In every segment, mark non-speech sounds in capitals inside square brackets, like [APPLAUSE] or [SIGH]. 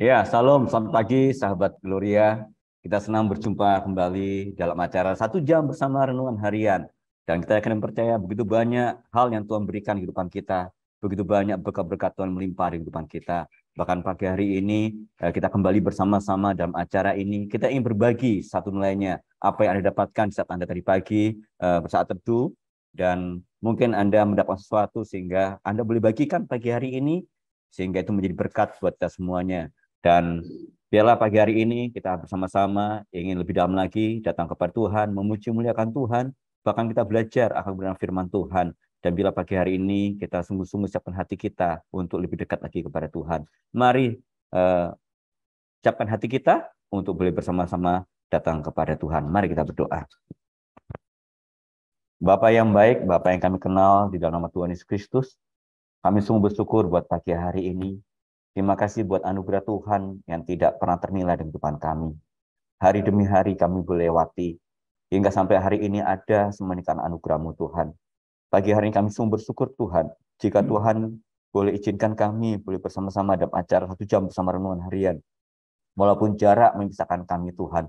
Ya, salam, selamat pagi sahabat Gloria. Kita senang berjumpa kembali dalam acara satu jam bersama Renungan Harian. Dan kita akan mempercaya begitu banyak hal yang Tuhan berikan di kehidupan kita. Begitu banyak berkat-berkat Tuhan melimpah di kehidupan kita. Bahkan pagi hari ini eh, kita kembali bersama-sama dalam acara ini. Kita ingin berbagi satu nilainya. Apa yang Anda dapatkan saat Anda tadi pagi, eh, saat teduh. Dan mungkin Anda mendapat sesuatu sehingga Anda boleh bagikan pagi hari ini. Sehingga itu menjadi berkat buat kita semuanya dan biarlah pagi hari ini kita bersama-sama ingin lebih dalam lagi datang kepada Tuhan, memuji muliakan Tuhan, bahkan kita belajar akan benar firman Tuhan. Dan bila pagi hari ini kita sungguh-sungguh siapkan hati kita untuk lebih dekat lagi kepada Tuhan. Mari eh, siapkan hati kita untuk boleh bersama-sama datang kepada Tuhan. Mari kita berdoa. Bapak yang baik, Bapak yang kami kenal di dalam nama Tuhan Yesus Kristus, kami sungguh bersyukur buat pagi hari ini. Terima kasih buat anugerah Tuhan yang tidak pernah ternilai di kehidupan kami. Hari demi hari kami melewati hingga sampai hari ini ada semenikan anugerahmu Tuhan. Pagi hari ini kami sungguh bersyukur Tuhan. Jika hmm. Tuhan boleh izinkan kami boleh bersama-sama dalam acara satu jam bersama renungan harian. Walaupun jarak memisahkan kami Tuhan.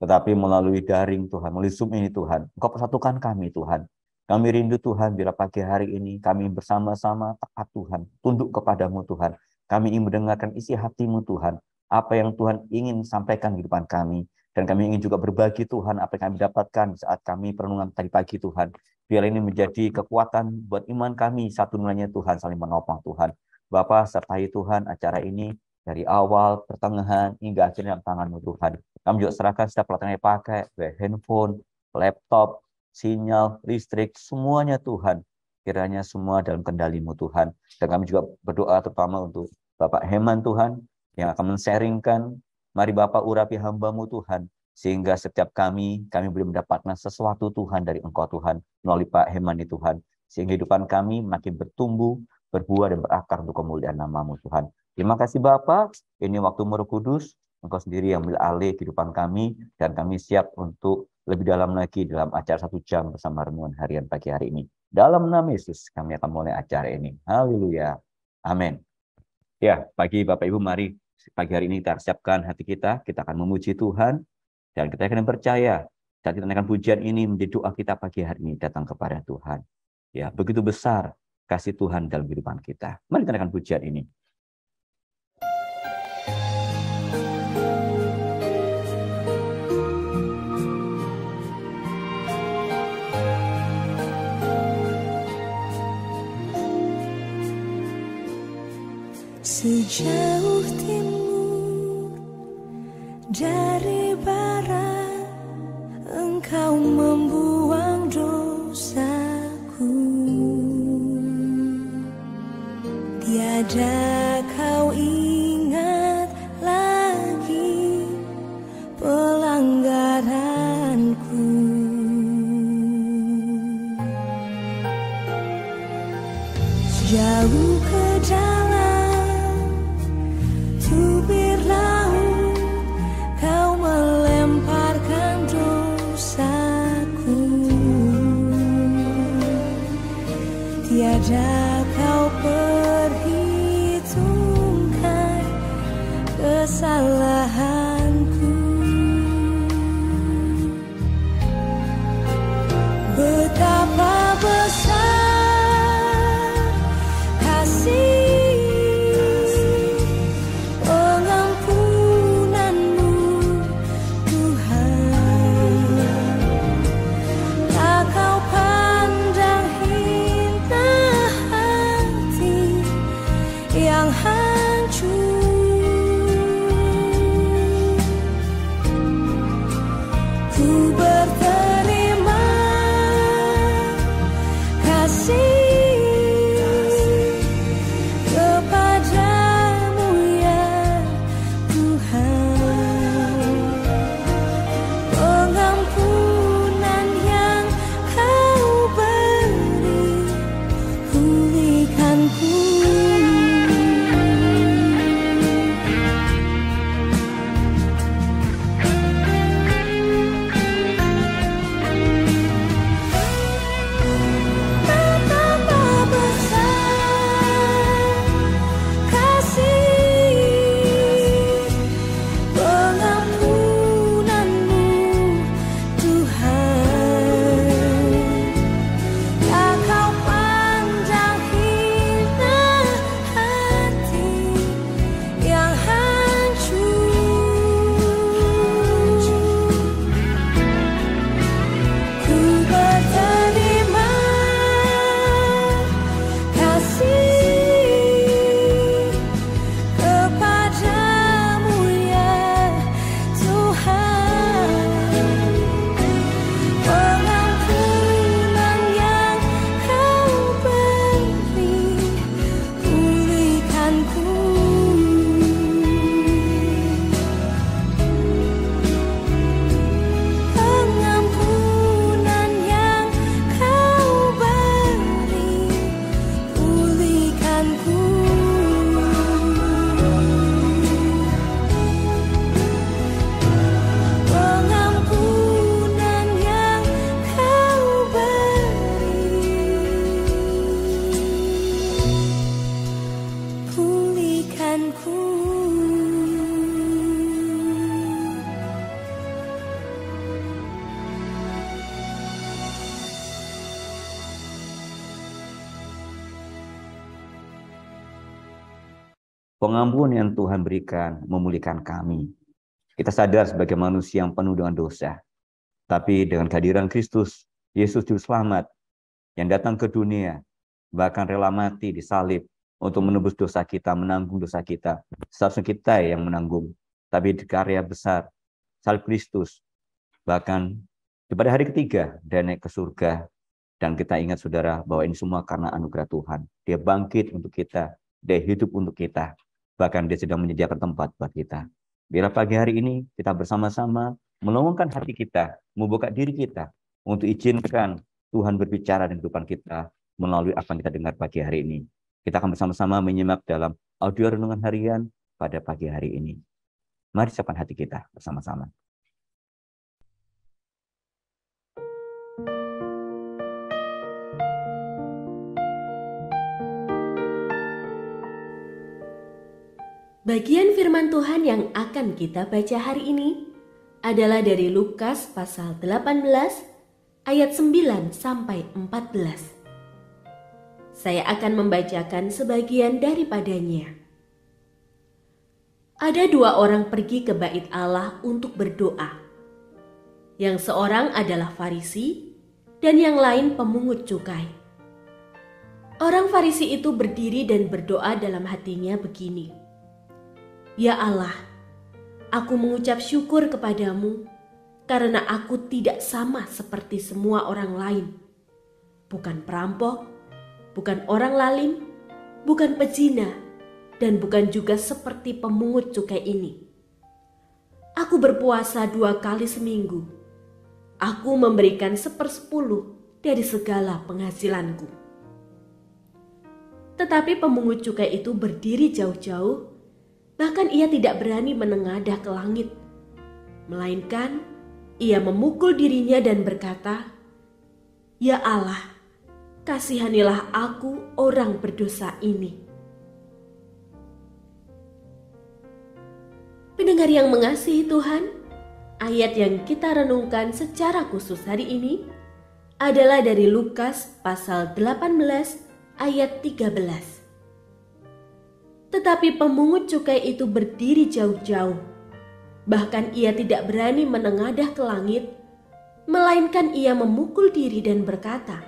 Tetapi melalui daring Tuhan, melalui Zoom ini Tuhan. Engkau persatukan kami Tuhan. Kami rindu Tuhan bila pagi hari ini kami bersama-sama taat Tuhan. Tunduk kepadamu Tuhan kami ingin mendengarkan isi hatimu Tuhan, apa yang Tuhan ingin sampaikan di depan kami. Dan kami ingin juga berbagi Tuhan apa yang kami dapatkan saat kami perenungan tadi pagi Tuhan. Biar ini menjadi kekuatan buat iman kami satu nilainya Tuhan, saling menopang Tuhan. Bapak sertai Tuhan acara ini dari awal, pertengahan, hingga akhirnya dalam tanganmu Tuhan. Kami juga serahkan setiap peralatan yang handphone, laptop, sinyal, listrik, semuanya Tuhan. Kiranya semua dalam kendalimu Tuhan. Dan kami juga berdoa terutama untuk Bapak Heman Tuhan yang akan men-sharingkan. Mari Bapak urapi hambamu Tuhan. Sehingga setiap kami, kami boleh mendapatkan sesuatu Tuhan dari Engkau Tuhan. Melalui Pak Heman Tuhan. Sehingga kehidupan kami makin bertumbuh, berbuah dan berakar untuk kemuliaan namamu Tuhan. Terima kasih Bapak, ini waktu Roh Kudus, Engkau sendiri yang ambil alih kehidupan kami, dan kami siap untuk lebih dalam lagi dalam acara satu jam bersama renungan harian pagi hari ini. Dalam nama Yesus kami akan mulai acara ini. Haleluya. Amin. Ya, pagi Bapak Ibu mari pagi hari ini kita siapkan hati kita, kita akan memuji Tuhan dan kita akan percaya dan kita akan pujian ini menjadi doa kita pagi hari ini datang kepada Tuhan. Ya, begitu besar kasih Tuhan dalam kehidupan kita. Mari kita akan pujian ini. jauh timur dari barat engkau membuang dosaku tiada kau perhitungkan kesalahan apapun yang Tuhan berikan memulihkan kami. Kita sadar sebagai manusia yang penuh dengan dosa. Tapi dengan kehadiran Kristus, Yesus Juru Selamat yang datang ke dunia, bahkan rela mati di salib untuk menebus dosa kita, menanggung dosa kita. Seharusnya kita yang menanggung. Tapi di karya besar, salib Kristus, bahkan pada hari ketiga, dia naik ke surga. Dan kita ingat saudara bahwa ini semua karena anugerah Tuhan. Dia bangkit untuk kita, dia hidup untuk kita bahkan dia sedang menyediakan tempat buat kita. bila pagi hari ini kita bersama-sama melongongkan hati kita, membuka diri kita untuk izinkan Tuhan berbicara di kehidupan kita melalui apa yang kita dengar pagi hari ini. Kita akan bersama-sama menyimak dalam audio renungan harian pada pagi hari ini. Mari siapkan hati kita bersama-sama. Bagian firman Tuhan yang akan kita baca hari ini adalah dari Lukas pasal 18 ayat 9 sampai 14. Saya akan membacakan sebagian daripadanya. Ada dua orang pergi ke bait Allah untuk berdoa. Yang seorang adalah Farisi dan yang lain pemungut cukai. Orang Farisi itu berdiri dan berdoa dalam hatinya begini. Ya Allah, aku mengucap syukur kepadamu karena aku tidak sama seperti semua orang lain. Bukan perampok, bukan orang lalim, bukan pezina, dan bukan juga seperti pemungut cukai ini. Aku berpuasa dua kali seminggu. Aku memberikan sepersepuluh dari segala penghasilanku. Tetapi pemungut cukai itu berdiri jauh-jauh Bahkan ia tidak berani menengadah ke langit. Melainkan ia memukul dirinya dan berkata, Ya Allah, kasihanilah aku orang berdosa ini. Pendengar yang mengasihi Tuhan, ayat yang kita renungkan secara khusus hari ini adalah dari Lukas pasal 18 ayat 13. Tetapi pemungut cukai itu berdiri jauh-jauh. Bahkan ia tidak berani menengadah ke langit, melainkan ia memukul diri dan berkata,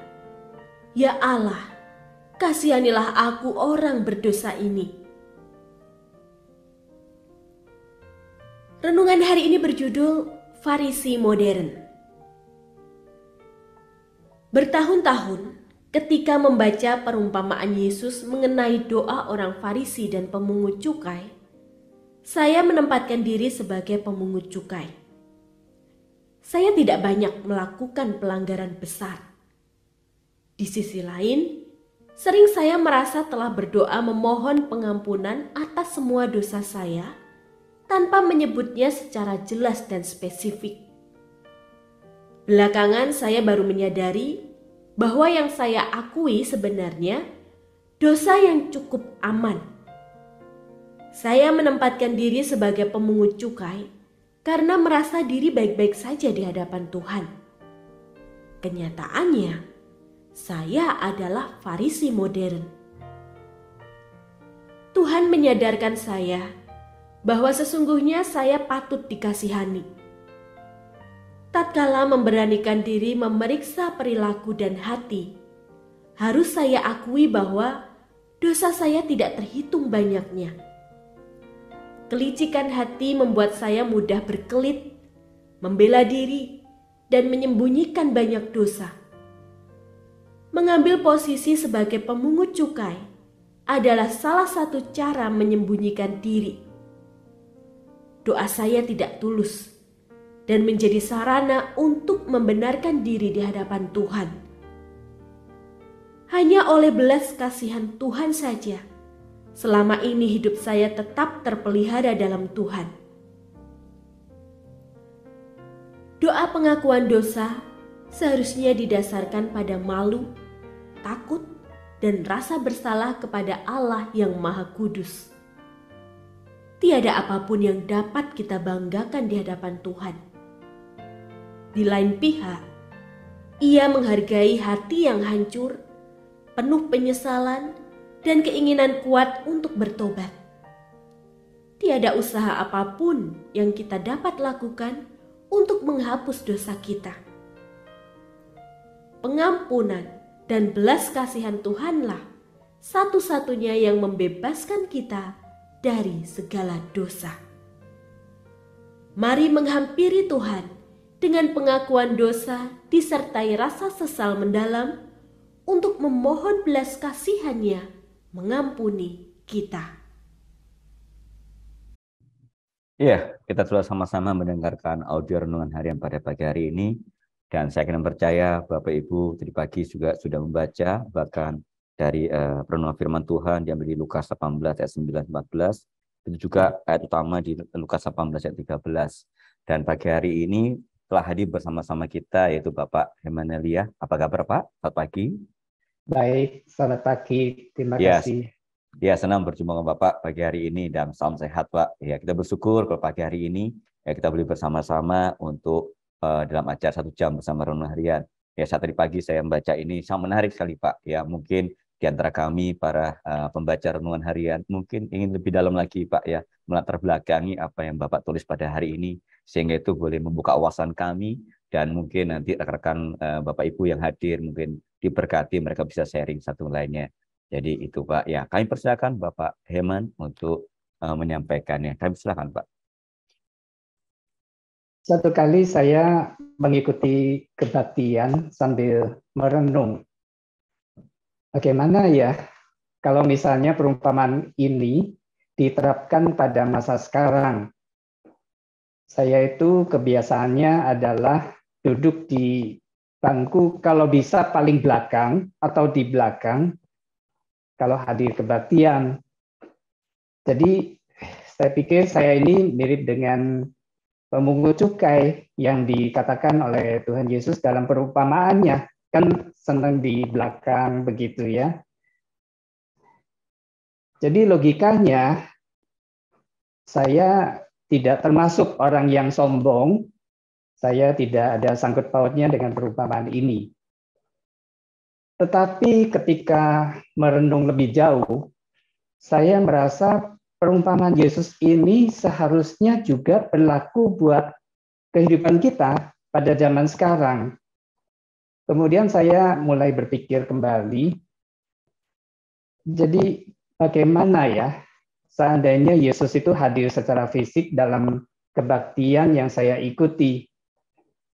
"Ya Allah, kasihanilah aku orang berdosa ini." Renungan hari ini berjudul Farisi Modern. Bertahun-tahun Ketika membaca perumpamaan Yesus mengenai doa orang Farisi dan pemungut cukai, saya menempatkan diri sebagai pemungut cukai. Saya tidak banyak melakukan pelanggaran besar. Di sisi lain, sering saya merasa telah berdoa memohon pengampunan atas semua dosa saya tanpa menyebutnya secara jelas dan spesifik. Belakangan, saya baru menyadari bahwa yang saya akui sebenarnya dosa yang cukup aman. Saya menempatkan diri sebagai pemungut cukai karena merasa diri baik-baik saja di hadapan Tuhan. Kenyataannya, saya adalah Farisi modern. Tuhan menyadarkan saya bahwa sesungguhnya saya patut dikasihani tatkala memberanikan diri memeriksa perilaku dan hati, harus saya akui bahwa dosa saya tidak terhitung banyaknya. Kelicikan hati membuat saya mudah berkelit, membela diri, dan menyembunyikan banyak dosa. Mengambil posisi sebagai pemungut cukai adalah salah satu cara menyembunyikan diri. Doa saya tidak tulus dan menjadi sarana untuk membenarkan diri di hadapan Tuhan. Hanya oleh belas kasihan Tuhan saja, selama ini hidup saya tetap terpelihara dalam Tuhan. Doa pengakuan dosa seharusnya didasarkan pada malu, takut, dan rasa bersalah kepada Allah yang Maha Kudus tiada apapun yang dapat kita banggakan di hadapan Tuhan. Di lain pihak, ia menghargai hati yang hancur, penuh penyesalan, dan keinginan kuat untuk bertobat. Tiada usaha apapun yang kita dapat lakukan untuk menghapus dosa kita. Pengampunan dan belas kasihan Tuhanlah satu-satunya yang membebaskan kita dari segala dosa. Mari menghampiri Tuhan dengan pengakuan dosa disertai rasa sesal mendalam untuk memohon belas kasihannya mengampuni kita. Iya, kita sudah sama-sama mendengarkan audio renungan harian pada pagi hari ini. Dan saya akan percaya Bapak Ibu tadi pagi juga sudah membaca bahkan dari uh, perenungan firman Tuhan diambil di Lukas 18 ayat 9 14 itu juga ayat utama di Lukas 18 ayat 13. Dan pagi hari ini telah hadir bersama-sama kita yaitu Bapak Emanelia. Apa kabar Pak? Selamat pagi. Baik, selamat pagi. Terima ya, kasih. Ya, senang berjumpa dengan Bapak pagi hari ini dan salam sehat, Pak. Ya, kita bersyukur kalau pagi hari ini ya kita boleh bersama-sama untuk uh, dalam acara satu jam bersama Renung Harian. Ya, saat tadi pagi saya membaca ini sangat menarik sekali, Pak. Ya, mungkin di antara kami para uh, pembaca renungan harian mungkin ingin lebih dalam lagi, Pak ya, melatar belakangi apa yang Bapak tulis pada hari ini sehingga itu boleh membuka wawasan kami dan mungkin nanti rekan-rekan eh, Bapak Ibu yang hadir mungkin diberkati mereka bisa sharing satu lainnya. Jadi itu Pak. Ya, kami persilakan Bapak Heman untuk eh, menyampaikannya. Kami silakan Pak. Satu kali saya mengikuti kebaktian sambil merenung. Bagaimana ya kalau misalnya perumpamaan ini diterapkan pada masa sekarang saya itu kebiasaannya adalah duduk di bangku kalau bisa paling belakang atau di belakang kalau hadir kebaktian. Jadi saya pikir saya ini mirip dengan pemungut cukai yang dikatakan oleh Tuhan Yesus dalam perumpamaannya. Kan senang di belakang begitu ya. Jadi logikanya saya tidak termasuk orang yang sombong, saya tidak ada sangkut pautnya dengan perumpamaan ini. Tetapi ketika merenung lebih jauh, saya merasa perumpamaan Yesus ini seharusnya juga berlaku buat kehidupan kita pada zaman sekarang. Kemudian saya mulai berpikir kembali, jadi bagaimana ya seandainya Yesus itu hadir secara fisik dalam kebaktian yang saya ikuti,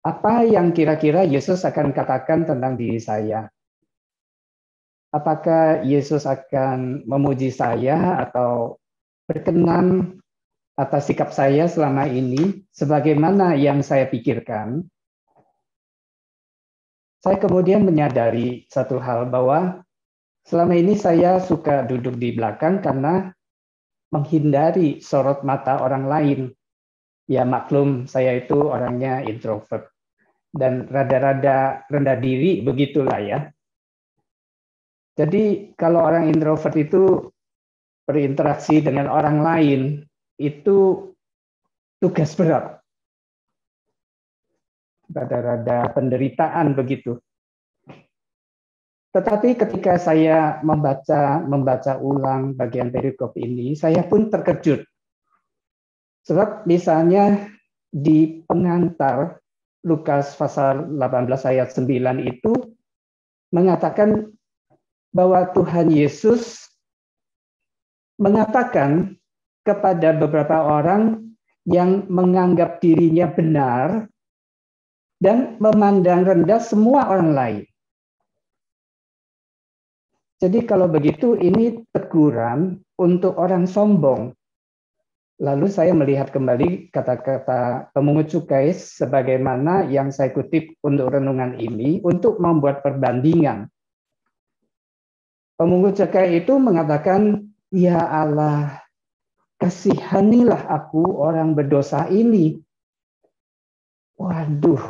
apa yang kira-kira Yesus akan katakan tentang diri saya? Apakah Yesus akan memuji saya atau berkenan atas sikap saya selama ini sebagaimana yang saya pikirkan? Saya kemudian menyadari satu hal bahwa selama ini saya suka duduk di belakang karena menghindari sorot mata orang lain. Ya maklum saya itu orangnya introvert dan rada-rada rendah diri begitulah ya. Jadi kalau orang introvert itu berinteraksi dengan orang lain itu tugas berat. Rada-rada penderitaan begitu. Tetapi ketika saya membaca membaca ulang bagian perikop ini, saya pun terkejut. Sebab misalnya di pengantar Lukas pasal 18 ayat 9 itu mengatakan bahwa Tuhan Yesus mengatakan kepada beberapa orang yang menganggap dirinya benar dan memandang rendah semua orang lain. Jadi kalau begitu ini teguran untuk orang sombong. Lalu saya melihat kembali kata-kata pemungut cukai sebagaimana yang saya kutip untuk renungan ini untuk membuat perbandingan. Pemungut cukai itu mengatakan, "Ya Allah, kasihanilah aku orang berdosa ini." Waduh.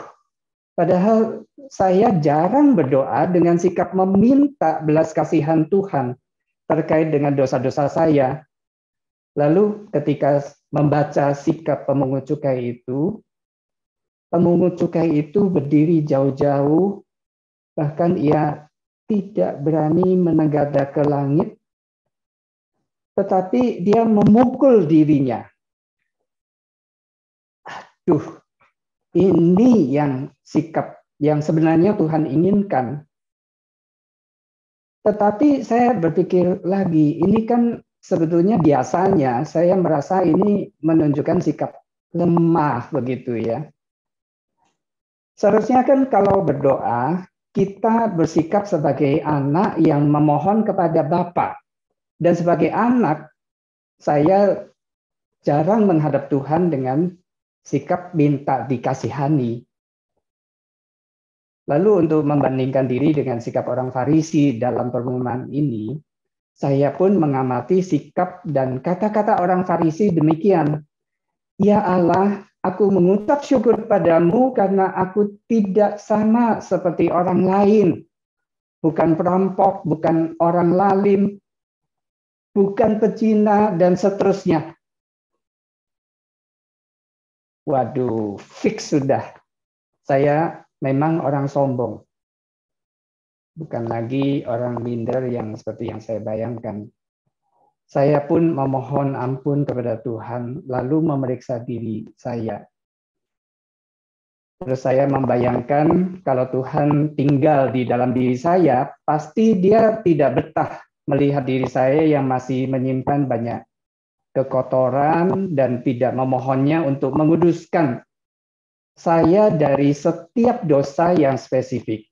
Padahal saya jarang berdoa dengan sikap meminta belas kasihan Tuhan terkait dengan dosa-dosa saya. Lalu ketika membaca sikap pemungut cukai itu, pemungut cukai itu berdiri jauh-jauh, bahkan ia tidak berani menegadah ke langit, tetapi dia memukul dirinya. Aduh, ini yang sikap yang sebenarnya Tuhan inginkan. Tetapi saya berpikir lagi, ini kan sebetulnya biasanya saya merasa ini menunjukkan sikap lemah begitu ya. Seharusnya kan kalau berdoa, kita bersikap sebagai anak yang memohon kepada Bapak. Dan sebagai anak, saya jarang menghadap Tuhan dengan sikap minta dikasihani. Lalu untuk membandingkan diri dengan sikap orang Farisi dalam permulaan ini, saya pun mengamati sikap dan kata-kata orang Farisi demikian. Ya Allah, aku mengucap syukur padamu karena aku tidak sama seperti orang lain. Bukan perampok, bukan orang lalim, bukan pecina, dan seterusnya. Waduh, fix sudah. Saya memang orang sombong. Bukan lagi orang minder yang seperti yang saya bayangkan. Saya pun memohon ampun kepada Tuhan, lalu memeriksa diri saya. Terus saya membayangkan kalau Tuhan tinggal di dalam diri saya, pasti dia tidak betah melihat diri saya yang masih menyimpan banyak kekotoran dan tidak memohonnya untuk menguduskan saya dari setiap dosa yang spesifik.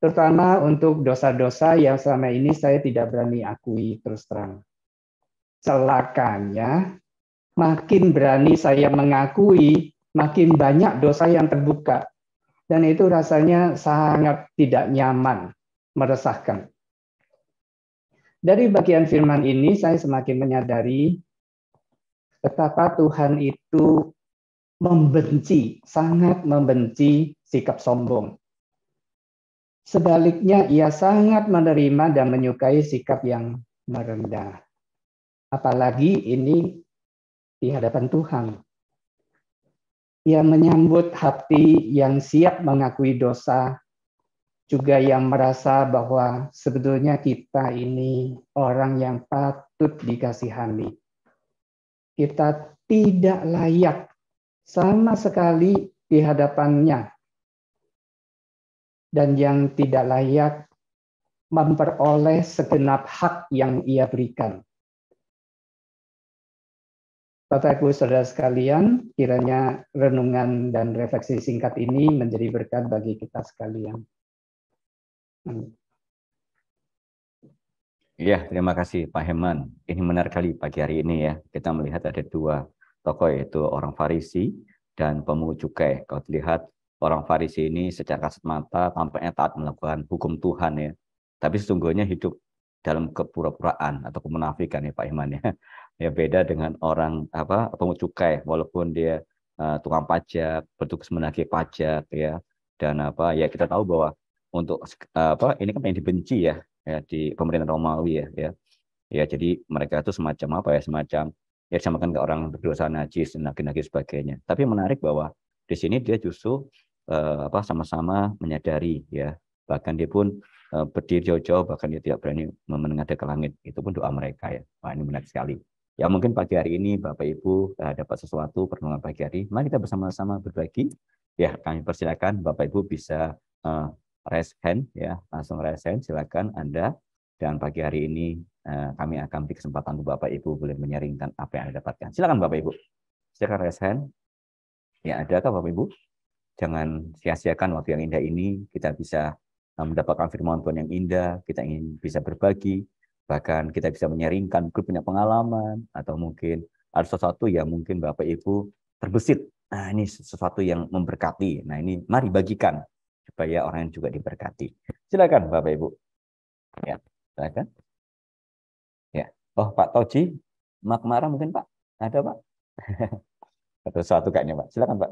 Terutama untuk dosa-dosa yang selama ini saya tidak berani akui terus terang. Celakanya, makin berani saya mengakui, makin banyak dosa yang terbuka. Dan itu rasanya sangat tidak nyaman, meresahkan. Dari bagian firman ini, saya semakin menyadari betapa Tuhan itu membenci, sangat membenci sikap sombong. Sebaliknya, ia sangat menerima dan menyukai sikap yang merendah. Apalagi ini di hadapan Tuhan. Ia menyambut hati yang siap mengakui dosa, juga yang merasa bahwa sebetulnya kita ini orang yang patut dikasihani. Kita tidak layak sama sekali di hadapannya dan yang tidak layak memperoleh segenap hak yang ia berikan. Bapak Ibu Saudara sekalian, kiranya renungan dan refleksi singkat ini menjadi berkat bagi kita sekalian. Ya, terima kasih Pak Heman. Ini menarik kali pagi hari ini ya. Kita melihat ada dua tokoh yaitu orang Farisi dan pemungut cukai. Kalau dilihat orang Farisi ini secara kasat mata tampaknya taat melakukan hukum Tuhan ya, tapi sesungguhnya hidup dalam kepura-puraan atau kemunafikan ya Pak Iman ya. [LAUGHS] Ya beda dengan orang apa pemungut cukai walaupun dia uh, tukang pajak, bertugas menagih pajak ya dan apa ya kita tahu bahwa untuk uh, apa ini kan yang dibenci ya ya di pemerintahan Romawi ya ya ya jadi mereka itu semacam apa ya semacam ya disamakan ke orang berdosa najis dan lagi-lagi sebagainya. Tapi menarik bahwa di sini dia justru eh, apa sama-sama menyadari ya bahkan dia pun eh, berdiri jauh-jauh bahkan dia tidak berani menengadah ke langit itu pun doa mereka ya. Wah ini menarik sekali. Ya mungkin pagi hari ini Bapak Ibu eh, dapat sesuatu pertemuan pagi hari. Mari kita bersama-sama berbagi. Ya kami persilakan Bapak Ibu bisa eh, raise hand ya langsung raise hand silakan Anda dan pagi hari ini Eh, kami akan beri kesempatan untuk Bapak Ibu boleh menyaringkan apa yang Anda dapatkan. Silakan Bapak Ibu. Silakan raise hand. Ya, ada adakah Bapak Ibu? Jangan sia-siakan waktu yang indah ini. Kita bisa eh, mendapatkan firman Tuhan yang indah. Kita ingin bisa berbagi. Bahkan kita bisa menyaringkan grup punya pengalaman. Atau mungkin ada sesuatu yang mungkin Bapak Ibu terbesit. Nah, ini sesuatu yang memberkati. Nah, ini mari bagikan supaya orang yang juga diberkati. Silakan Bapak Ibu. Ya, silakan. Oh Pak Toji, Makmara mungkin Pak? Ada Pak? Atau [LAUGHS] sesuatu kayaknya Pak. Silakan Pak.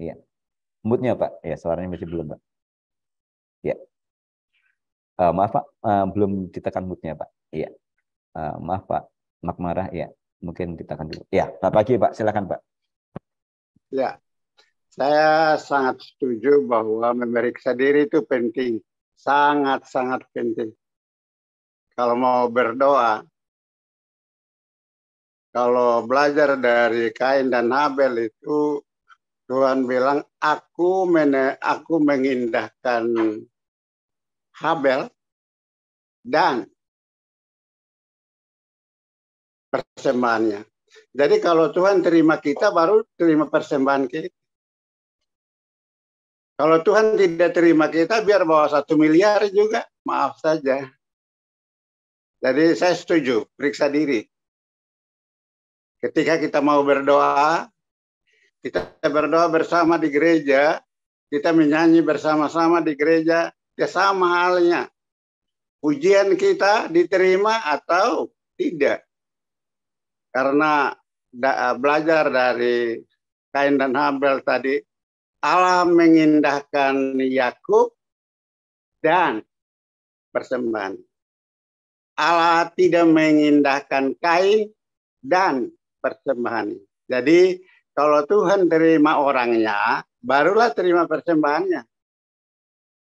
Iya. Moodnya Pak. Ya suaranya masih belum Pak. Iya. Uh, maaf Pak, uh, belum ditekan moodnya Pak. Iya. Uh, maaf Pak, Makmara ya. Mungkin ditekan dulu. Iya Pak pagi Pak. Silakan Pak. Iya, Saya sangat setuju bahwa memeriksa diri itu penting. Sangat-sangat penting. Kalau mau berdoa, kalau belajar dari Kain dan Habel itu Tuhan bilang aku mene, aku mengindahkan Habel dan persembahannya. Jadi kalau Tuhan terima kita baru terima persembahan kita. Kalau Tuhan tidak terima kita biar bawa satu miliar juga, maaf saja. Jadi saya setuju, periksa diri. Ketika kita mau berdoa, kita berdoa bersama di gereja, kita menyanyi bersama-sama di gereja, ya sama halnya. Pujian kita diterima atau tidak. Karena da belajar dari Kain dan Habel tadi, Allah mengindahkan Yakub dan persembahan. Allah tidak mengindahkan Kain dan persembahan. Jadi kalau Tuhan terima orangnya, barulah terima persembahannya.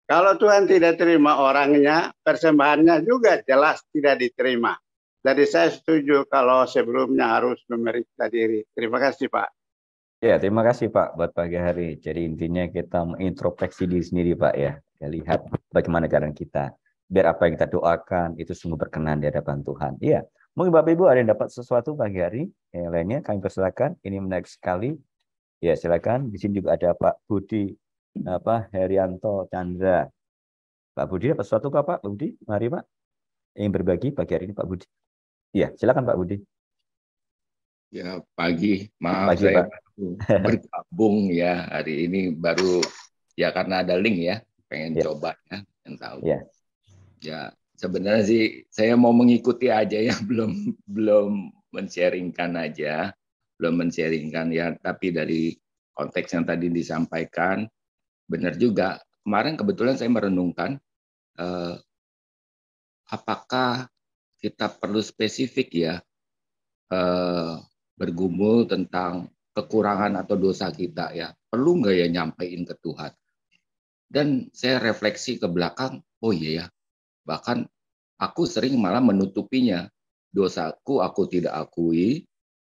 Kalau Tuhan tidak terima orangnya, persembahannya juga jelas tidak diterima. Jadi saya setuju kalau sebelumnya harus memeriksa diri. Terima kasih Pak. Ya, terima kasih Pak buat pagi hari. Jadi intinya kita mengintrospeksi diri sendiri Pak ya. Kita lihat bagaimana keadaan kita. Biar apa yang kita doakan itu sungguh berkenan di hadapan Tuhan. Iya, Mungkin Bapak Ibu ada yang dapat sesuatu pagi hari yang lainnya kami persilakan. Ini menarik sekali. Ya silakan. Di sini juga ada Pak Budi apa Herianto Chandra. Pak Budi dapat sesuatu kah Pak Budi? Mari Pak. Yang berbagi pagi hari ini Pak Budi. Ya, silakan Pak Budi. Ya pagi, maaf pagi, saya Pak. bergabung ya hari ini baru ya karena ada link ya pengen ya. coba ya yang tahu. Ya. ya sebenarnya sih saya mau mengikuti aja ya [LAUGHS] belum belum mensharingkan aja belum mensharingkan ya tapi dari konteks yang tadi disampaikan benar juga kemarin kebetulan saya merenungkan eh, apakah kita perlu spesifik ya eh, bergumul tentang kekurangan atau dosa kita ya perlu nggak ya nyampein ke Tuhan dan saya refleksi ke belakang oh iya ya Bahkan aku sering malah menutupinya. Dosaku aku tidak akui,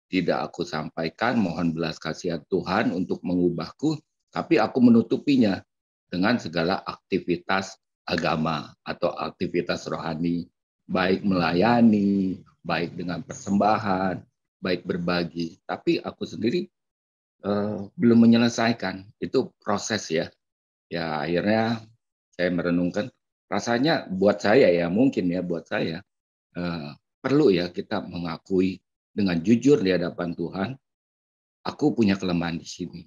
tidak aku sampaikan, mohon belas kasihan Tuhan untuk mengubahku, tapi aku menutupinya dengan segala aktivitas agama atau aktivitas rohani, baik melayani, baik dengan persembahan, baik berbagi. Tapi aku sendiri eh, belum menyelesaikan. Itu proses ya. Ya akhirnya saya merenungkan rasanya buat saya ya mungkin ya buat saya eh, perlu ya kita mengakui dengan jujur di hadapan Tuhan, aku punya kelemahan di sini,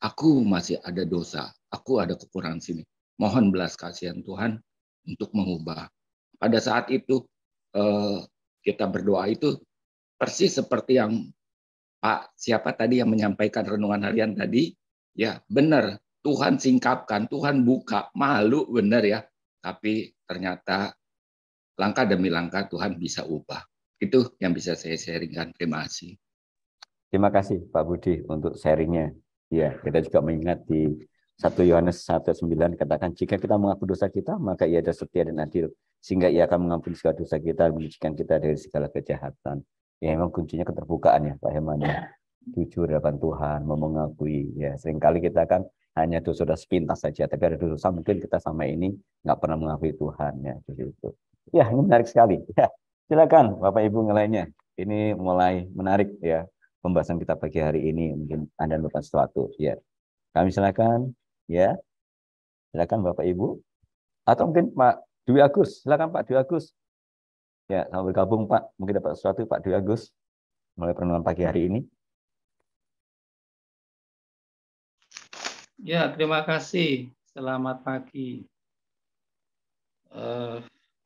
aku masih ada dosa, aku ada kekurangan sini. Mohon belas kasihan Tuhan untuk mengubah. Pada saat itu eh, kita berdoa itu persis seperti yang Pak siapa tadi yang menyampaikan renungan harian tadi, ya benar Tuhan singkapkan, Tuhan buka, malu benar ya tapi ternyata langkah demi langkah Tuhan bisa ubah. Itu yang bisa saya sharingkan. Terima kasih. Terima kasih Pak Budi untuk sharingnya. Ya, kita juga mengingat di 1 Yohanes 1:9 katakan jika kita mengaku dosa kita maka ia ada setia dan adil sehingga ia akan mengampuni segala dosa kita menyucikan kita dari segala kejahatan. Ya memang kuncinya keterbukaan ya Pak Heman ya. ya. Jujur depan Tuhan, mau mengakui ya. Seringkali kita kan hanya itu sudah sepintas saja, tapi ada dosa mungkin kita sama ini nggak pernah mengakui Tuhan ya itu. Ya ini menarik sekali. Ya, silakan Bapak Ibu yang lainnya. Ini mulai menarik ya pembahasan kita pagi hari ini mungkin Anda lupa sesuatu ya. Kami silakan ya. Silakan Bapak Ibu atau mungkin Pak Dwi Agus. Silakan Pak Dwi Agus. Ya, sama bergabung Pak. Mungkin dapat sesuatu Pak Dwi Agus mulai perenungan pagi hari ini. Ya, terima kasih. Selamat pagi. Uh,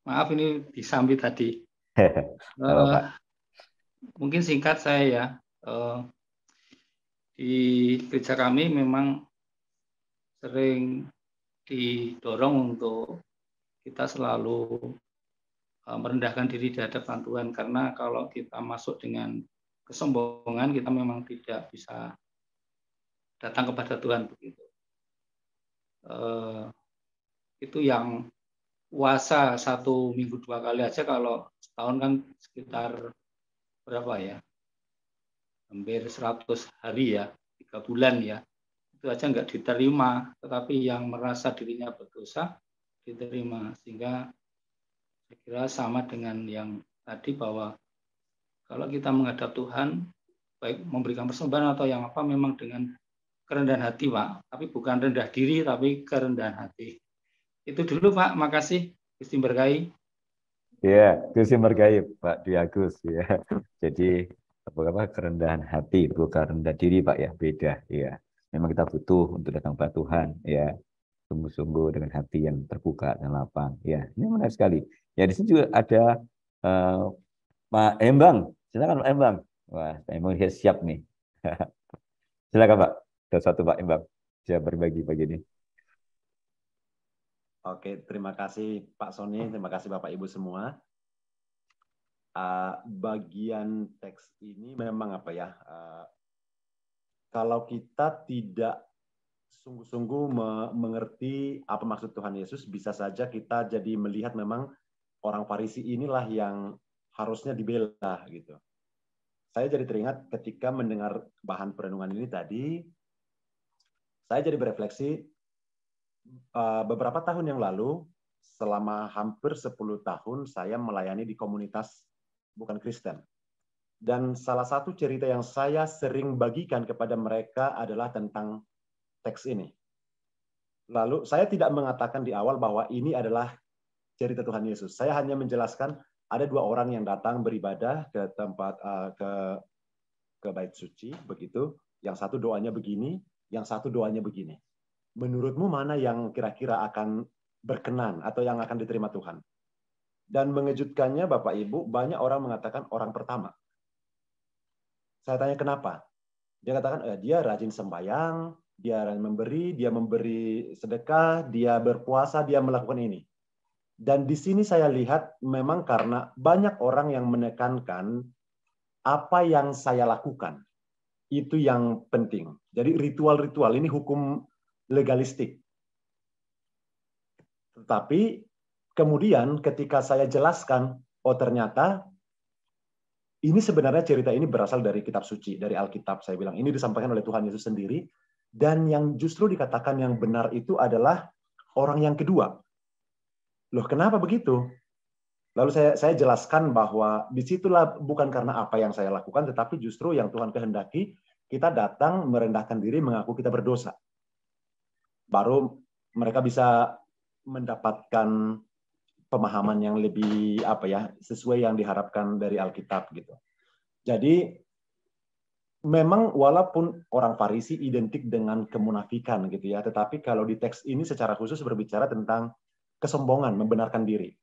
maaf ini disambi tadi. uh, [LAUGHS] mungkin singkat saya ya. Uh, di gereja kami memang sering didorong untuk kita selalu merendahkan diri di hadapan Tuhan karena kalau kita masuk dengan kesombongan kita memang tidak bisa datang kepada Tuhan begitu eh, itu yang puasa satu minggu dua kali aja kalau setahun kan sekitar berapa ya hampir 100 hari ya tiga bulan ya itu aja nggak diterima tetapi yang merasa dirinya berdosa diterima sehingga saya kira sama dengan yang tadi bahwa kalau kita menghadap Tuhan baik memberikan persembahan atau yang apa memang dengan kerendahan hati Pak, tapi bukan rendah diri tapi kerendahan hati. Itu dulu Pak, makasih Gusti berkahi. Ya, yeah, Gusti berkahi Pak Dwi Agus ya. Jadi apa kerendahan hati bukan rendah diri Pak ya, beda ya. Memang kita butuh untuk datang kepada Tuhan ya. Sungguh-sungguh dengan hati yang terbuka dan lapang ya. Ini menarik sekali. Ya di sini juga ada uh, Pak Embang. Silakan Pak Embang. Wah, Pak Embang siap nih. [LAUGHS] Silakan Pak ada satu Pak Imbang bisa berbagi begini. Oke, terima kasih Pak Sony, terima kasih Bapak Ibu semua. Uh, bagian teks ini memang apa ya? Uh, kalau kita tidak sungguh-sungguh me mengerti apa maksud Tuhan Yesus, bisa saja kita jadi melihat memang orang Farisi inilah yang harusnya dibela gitu. Saya jadi teringat ketika mendengar bahan perenungan ini tadi, saya jadi berefleksi eh, beberapa tahun yang lalu selama hampir 10 tahun saya melayani di komunitas bukan Kristen. Dan salah satu cerita yang saya sering bagikan kepada mereka adalah tentang teks ini. Lalu saya tidak mengatakan di awal bahwa ini adalah cerita Tuhan Yesus. Saya hanya menjelaskan ada dua orang yang datang beribadah ke tempat eh, ke ke bait suci begitu. Yang satu doanya begini, yang satu doanya begini. Menurutmu mana yang kira-kira akan berkenan atau yang akan diterima Tuhan? Dan mengejutkannya Bapak Ibu, banyak orang mengatakan orang pertama. Saya tanya kenapa? Dia katakan eh, dia rajin sembahyang, dia rajin memberi, dia memberi sedekah, dia berpuasa, dia melakukan ini. Dan di sini saya lihat memang karena banyak orang yang menekankan apa yang saya lakukan itu yang penting. Jadi ritual-ritual ini hukum legalistik. Tetapi kemudian ketika saya jelaskan, oh ternyata ini sebenarnya cerita ini berasal dari kitab suci, dari Alkitab. Saya bilang ini disampaikan oleh Tuhan Yesus sendiri dan yang justru dikatakan yang benar itu adalah orang yang kedua. Loh, kenapa begitu? Lalu saya, saya jelaskan bahwa disitulah bukan karena apa yang saya lakukan, tetapi justru yang Tuhan kehendaki, kita datang merendahkan diri, mengaku kita berdosa. Baru mereka bisa mendapatkan pemahaman yang lebih apa ya sesuai yang diharapkan dari Alkitab gitu. Jadi memang walaupun orang Farisi identik dengan kemunafikan gitu ya, tetapi kalau di teks ini secara khusus berbicara tentang kesombongan, membenarkan diri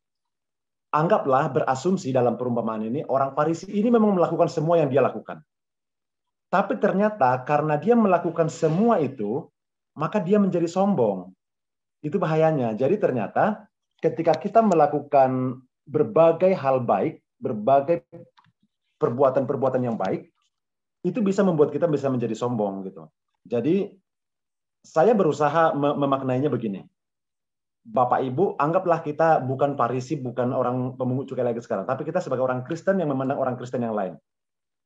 anggaplah berasumsi dalam perumpamaan ini orang Farisi ini memang melakukan semua yang dia lakukan. Tapi ternyata karena dia melakukan semua itu, maka dia menjadi sombong. Itu bahayanya. Jadi ternyata ketika kita melakukan berbagai hal baik, berbagai perbuatan-perbuatan yang baik, itu bisa membuat kita bisa menjadi sombong gitu. Jadi saya berusaha memaknainya begini. Bapak Ibu, anggaplah kita bukan Parisi, bukan orang pemungut cukai lagi sekarang, tapi kita sebagai orang Kristen yang memandang orang Kristen yang lain.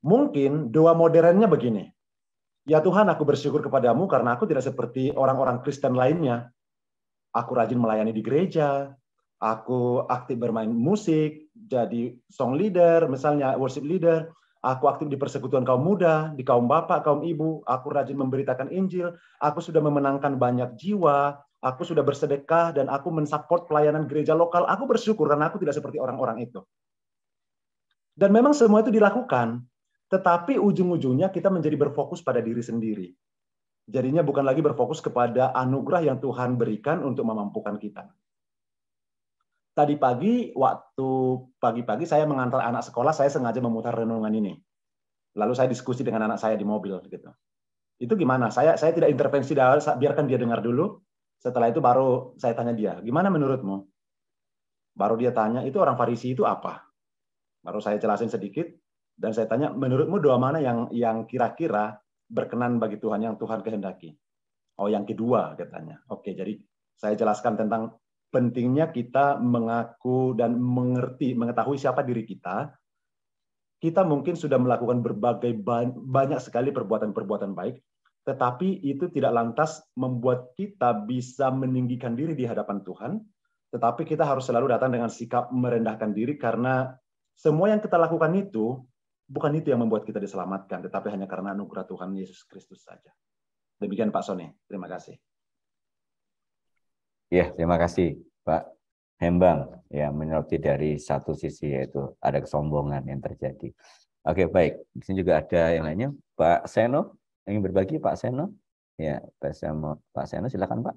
Mungkin doa modernnya begini. Ya Tuhan, aku bersyukur kepadamu karena aku tidak seperti orang-orang Kristen lainnya. Aku rajin melayani di gereja, aku aktif bermain musik, jadi song leader, misalnya worship leader, aku aktif di persekutuan kaum muda, di kaum bapak, kaum ibu, aku rajin memberitakan Injil, aku sudah memenangkan banyak jiwa, Aku sudah bersedekah dan aku mensupport pelayanan gereja lokal. Aku bersyukur karena aku tidak seperti orang-orang itu. Dan memang semua itu dilakukan, tetapi ujung-ujungnya kita menjadi berfokus pada diri sendiri. Jadinya bukan lagi berfokus kepada anugerah yang Tuhan berikan untuk memampukan kita. Tadi pagi, waktu pagi-pagi saya mengantar anak sekolah, saya sengaja memutar renungan ini. Lalu saya diskusi dengan anak saya di mobil gitu itu gimana? Saya saya tidak intervensi biarkan dia dengar dulu. Setelah itu baru saya tanya dia, gimana menurutmu? Baru dia tanya, itu orang Farisi itu apa? Baru saya jelasin sedikit, dan saya tanya, menurutmu doa mana yang yang kira-kira berkenan bagi Tuhan, yang Tuhan kehendaki? Oh, yang kedua katanya. Oke, jadi saya jelaskan tentang pentingnya kita mengaku dan mengerti, mengetahui siapa diri kita. Kita mungkin sudah melakukan berbagai banyak sekali perbuatan-perbuatan baik, tetapi itu tidak lantas membuat kita bisa meninggikan diri di hadapan Tuhan, tetapi kita harus selalu datang dengan sikap merendahkan diri karena semua yang kita lakukan itu bukan itu yang membuat kita diselamatkan, tetapi hanya karena anugerah Tuhan Yesus Kristus saja. Demikian Pak Sony, terima kasih. Ya, terima kasih Pak Hembang ya menyoroti dari satu sisi yaitu ada kesombongan yang terjadi. Oke, baik. Di sini juga ada yang lainnya, Pak Seno ingin berbagi Pak Seno? Ya, Pak Seno, Pak Seno silakan Pak.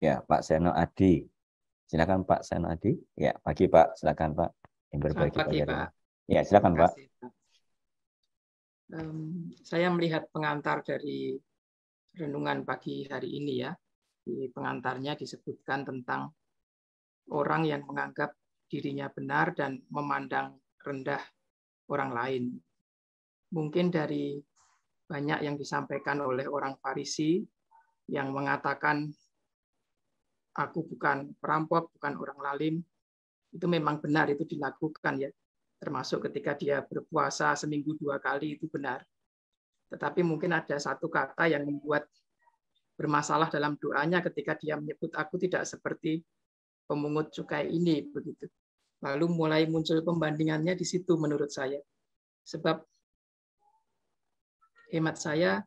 Ya, Pak Seno Adi. Silakan Pak Seno Adi. Ya, pagi Pak, silakan Pak. Yang berbagi pagi, Pak. Pak. Ya, silakan Pak. Pak. Um, saya melihat pengantar dari renungan pagi hari ini ya. Di pengantarnya disebutkan tentang orang yang menganggap dirinya benar dan memandang rendah orang lain mungkin dari banyak yang disampaikan oleh orang Farisi yang mengatakan aku bukan perampok, bukan orang lalim, itu memang benar itu dilakukan ya. Termasuk ketika dia berpuasa seminggu dua kali itu benar. Tetapi mungkin ada satu kata yang membuat bermasalah dalam doanya ketika dia menyebut aku tidak seperti pemungut cukai ini begitu. Lalu mulai muncul pembandingannya di situ menurut saya. Sebab hemat saya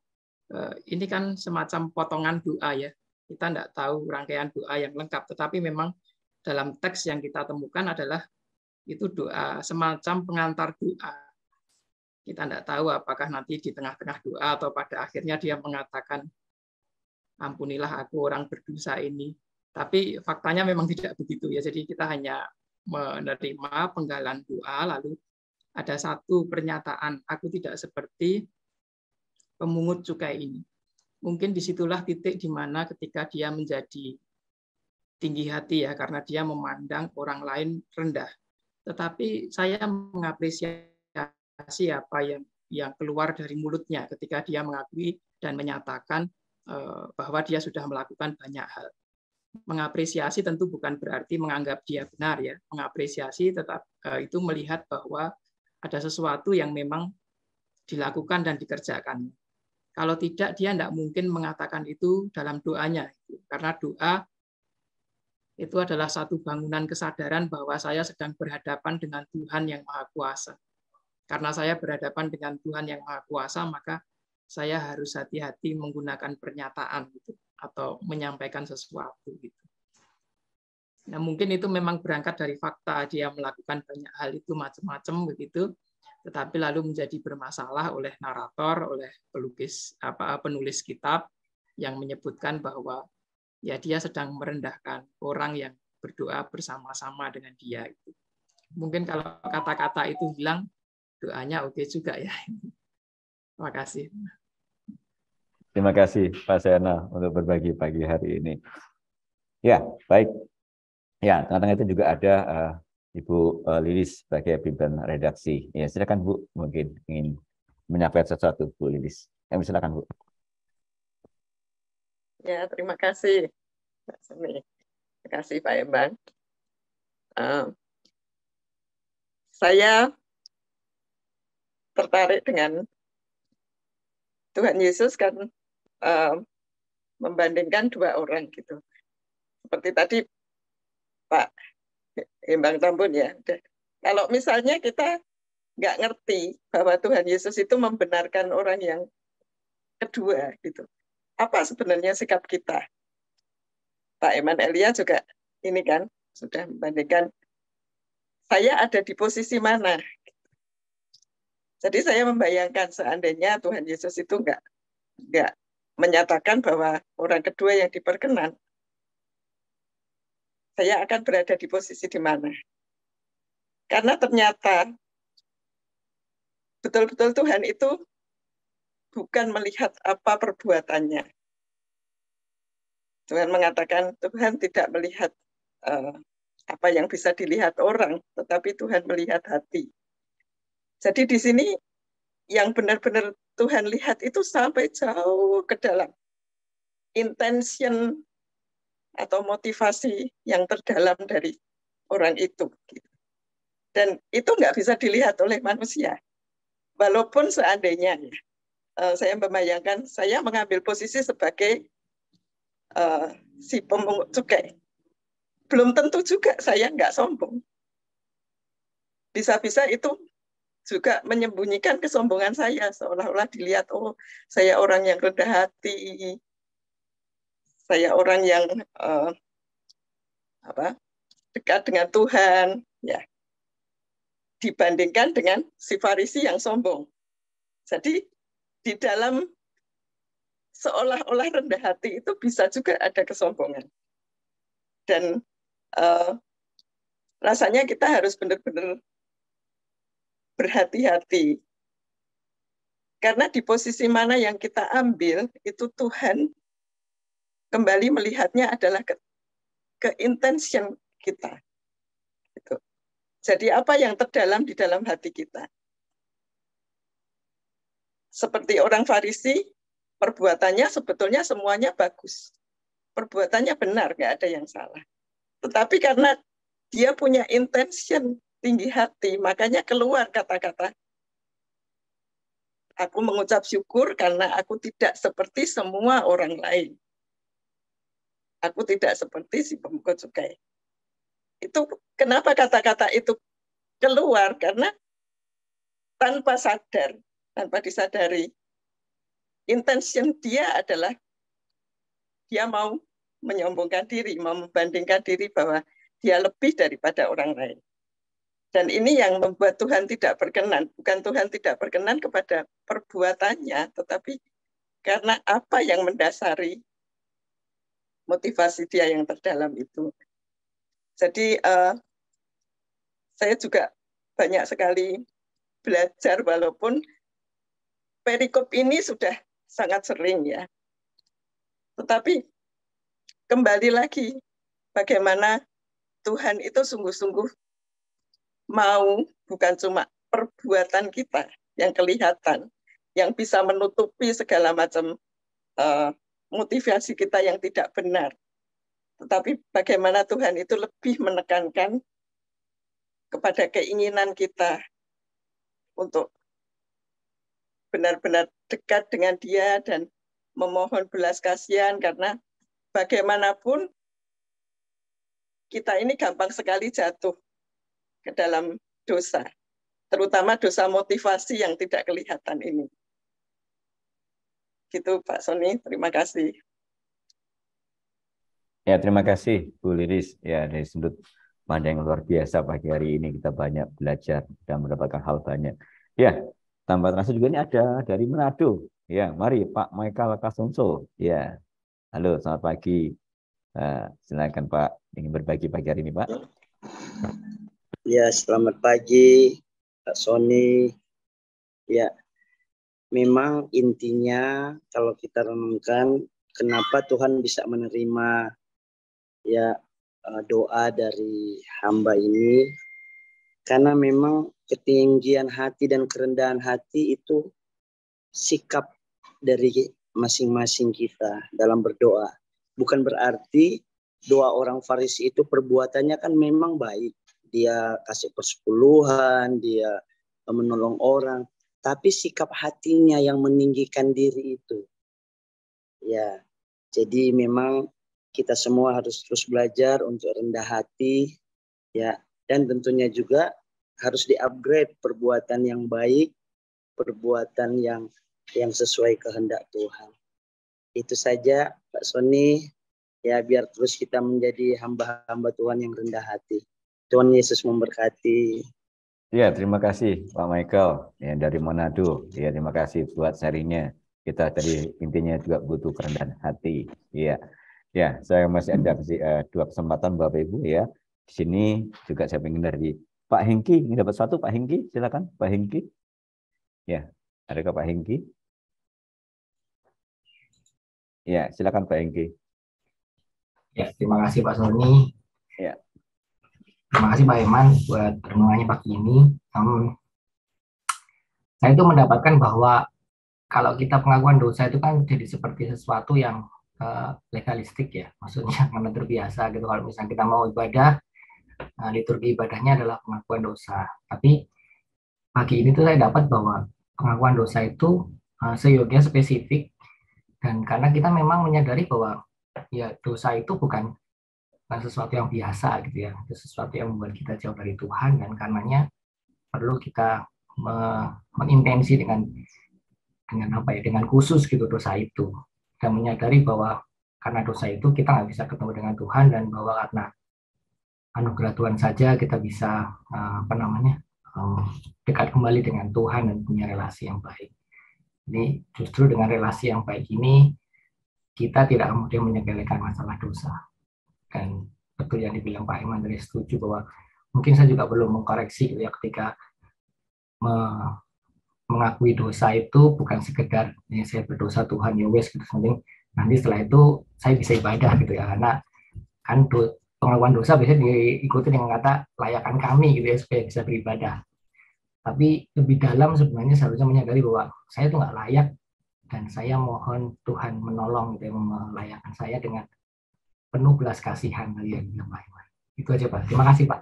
eh, ini kan semacam potongan doa ya. Kita tidak tahu rangkaian doa yang lengkap, tetapi memang dalam teks yang kita temukan adalah itu doa semacam pengantar doa. Kita tidak tahu apakah nanti di tengah-tengah doa atau pada akhirnya dia mengatakan ampunilah aku orang berdosa ini. Tapi faktanya memang tidak begitu ya. Jadi kita hanya menerima penggalan doa lalu ada satu pernyataan aku tidak seperti pemungut cukai ini. Mungkin disitulah titik di mana ketika dia menjadi tinggi hati ya, karena dia memandang orang lain rendah. Tetapi saya mengapresiasi apa yang yang keluar dari mulutnya ketika dia mengakui dan menyatakan eh, bahwa dia sudah melakukan banyak hal. Mengapresiasi tentu bukan berarti menganggap dia benar ya. Mengapresiasi tetap eh, itu melihat bahwa ada sesuatu yang memang dilakukan dan dikerjakan. Kalau tidak, dia tidak mungkin mengatakan itu dalam doanya. Karena doa itu adalah satu bangunan kesadaran bahwa saya sedang berhadapan dengan Tuhan yang Maha Kuasa. Karena saya berhadapan dengan Tuhan yang Maha Kuasa, maka saya harus hati-hati menggunakan pernyataan gitu, atau menyampaikan sesuatu. Gitu. Nah, mungkin itu memang berangkat dari fakta dia melakukan banyak hal itu macam-macam begitu tetapi lalu menjadi bermasalah oleh narator, oleh pelukis apa penulis kitab yang menyebutkan bahwa ya dia sedang merendahkan orang yang berdoa bersama-sama dengan dia. Mungkin kalau kata-kata itu hilang, doanya oke okay juga ya. [LAUGHS] Terima kasih. Terima kasih Pak Sena untuk berbagi pagi hari ini. Ya, baik. Ya, tengah-tengah itu juga ada uh, Ibu uh, Lilis sebagai pimpinan redaksi. Ya, silakan Bu, mungkin ingin menyampaikan sesuatu Bu Lilis. ya, silakan Bu. Ya, terima kasih. Terima kasih Pak Eban. Uh, eh, saya tertarik dengan Tuhan Yesus kan uh, membandingkan dua orang gitu. Seperti tadi Pak Imbang tambun ya. Kalau misalnya kita nggak ngerti bahwa Tuhan Yesus itu membenarkan orang yang kedua gitu. Apa sebenarnya sikap kita? Pak Eman Elia juga ini kan sudah membandingkan saya ada di posisi mana. Jadi saya membayangkan seandainya Tuhan Yesus itu nggak nggak menyatakan bahwa orang kedua yang diperkenan saya akan berada di posisi di mana. Karena ternyata betul-betul Tuhan itu bukan melihat apa perbuatannya. Tuhan mengatakan Tuhan tidak melihat uh, apa yang bisa dilihat orang, tetapi Tuhan melihat hati. Jadi di sini yang benar-benar Tuhan lihat itu sampai jauh ke dalam intention atau motivasi yang terdalam dari orang itu. Dan itu nggak bisa dilihat oleh manusia. Walaupun seandainya ya, eh, saya membayangkan saya mengambil posisi sebagai eh, si pemungut cukai. Belum tentu juga saya nggak sombong. Bisa-bisa itu juga menyembunyikan kesombongan saya seolah-olah dilihat oh saya orang yang rendah hati saya orang yang uh, apa dekat dengan Tuhan ya dibandingkan dengan si Farisi yang sombong. Jadi di dalam seolah-olah rendah hati itu bisa juga ada kesombongan. Dan uh, rasanya kita harus benar-benar berhati-hati. Karena di posisi mana yang kita ambil, itu Tuhan kembali melihatnya adalah ke, ke intention kita. Gitu. Jadi apa yang terdalam di dalam hati kita. Seperti orang Farisi, perbuatannya sebetulnya semuanya bagus. Perbuatannya benar, nggak ada yang salah. Tetapi karena dia punya intention tinggi hati, makanya keluar kata-kata aku mengucap syukur karena aku tidak seperti semua orang lain. Aku tidak seperti si pemungut cukai. Itu kenapa kata-kata itu keluar karena tanpa sadar, tanpa disadari, intention dia adalah dia mau menyombongkan diri, mau membandingkan diri bahwa dia lebih daripada orang lain. Dan ini yang membuat Tuhan tidak berkenan. Bukan Tuhan tidak berkenan kepada perbuatannya, tetapi karena apa yang mendasari motivasi dia yang terdalam itu. Jadi uh, saya juga banyak sekali belajar walaupun perikop ini sudah sangat sering ya. Tetapi kembali lagi bagaimana Tuhan itu sungguh-sungguh mau bukan cuma perbuatan kita yang kelihatan, yang bisa menutupi segala macam uh, motivasi kita yang tidak benar. Tetapi bagaimana Tuhan itu lebih menekankan kepada keinginan kita untuk benar-benar dekat dengan dia dan memohon belas kasihan karena bagaimanapun kita ini gampang sekali jatuh ke dalam dosa, terutama dosa motivasi yang tidak kelihatan ini. Gitu Pak Sony, terima kasih. Ya, terima kasih Bu Liris. Ya, dari sudut pandang yang luar biasa pagi hari ini kita banyak belajar dan mendapatkan hal banyak. Ya, tambah terasa juga ini ada dari Manado. Ya, mari Pak Michael Kasonso. Ya, halo, selamat pagi. Uh, silakan Pak, ingin berbagi pagi hari ini Pak. Ya, selamat pagi Pak Sony. Ya, memang intinya kalau kita renungkan kenapa Tuhan bisa menerima ya eh, doa dari hamba ini karena memang ketinggian hati dan kerendahan hati itu sikap dari masing-masing kita dalam berdoa. Bukan berarti doa orang Farisi itu perbuatannya kan memang baik. Dia kasih persepuluhan, dia menolong orang tapi sikap hatinya yang meninggikan diri itu. Ya, jadi memang kita semua harus terus belajar untuk rendah hati, ya, dan tentunya juga harus diupgrade perbuatan yang baik, perbuatan yang yang sesuai kehendak Tuhan. Itu saja, Pak Sony. Ya, biar terus kita menjadi hamba-hamba Tuhan yang rendah hati. Tuhan Yesus memberkati. Ya, terima kasih Pak Michael yang dari Manado. Ya, terima kasih buat sharingnya. Kita tadi intinya juga butuh kerendahan hati. Ya, ya saya masih ada eh, dua kesempatan Bapak Ibu ya. Di sini juga saya ingin dari Pak Hengki. Ini dapat satu Pak Hengki, silakan Pak Hengki. Ya, adakah Pak Hengki? Ya, silakan Pak Hengki. Ya, terima kasih Pak Soni. Ya. Terima kasih Pak Eman buat renungannya pagi ini. Um, saya itu mendapatkan bahwa kalau kita pengakuan dosa itu kan jadi seperti sesuatu yang uh, legalistik ya, [LAUGHS] maksudnya karena terbiasa gitu. Kalau misalnya kita mau ibadah, uh, liturgi ibadahnya adalah pengakuan dosa. Tapi pagi ini tuh saya dapat bahwa pengakuan dosa itu uh, seyogianya spesifik dan karena kita memang menyadari bahwa ya dosa itu bukan bukan sesuatu yang biasa gitu ya itu sesuatu yang membuat kita jauh dari Tuhan dan karenanya perlu kita me mengintensi dengan dengan apa ya dengan khusus gitu dosa itu dan menyadari bahwa karena dosa itu kita nggak bisa ketemu dengan Tuhan dan bahwa karena anugerah Tuhan saja kita bisa eh, apa namanya eh, dekat kembali dengan Tuhan dan punya relasi yang baik. Ini justru dengan relasi yang baik ini kita tidak kemudian menyepelekan masalah dosa dan betul yang dibilang Pak Iman dari setuju bahwa mungkin saya juga belum mengkoreksi gitu ya ketika me mengakui dosa itu bukan sekedar ya, saya berdosa Tuhan ya wes gitu something nanti setelah itu saya bisa ibadah gitu ya karena kan do, pengakuan dosa biasanya diikuti dengan kata layakan kami gitu ya supaya bisa beribadah tapi lebih dalam sebenarnya seharusnya menyadari bahwa saya itu nggak layak dan saya mohon Tuhan menolong gitu ya, melayakkan saya dengan penuh belas kasihan kalian yang lain-lain. Itu aja Pak. Terima kasih Pak.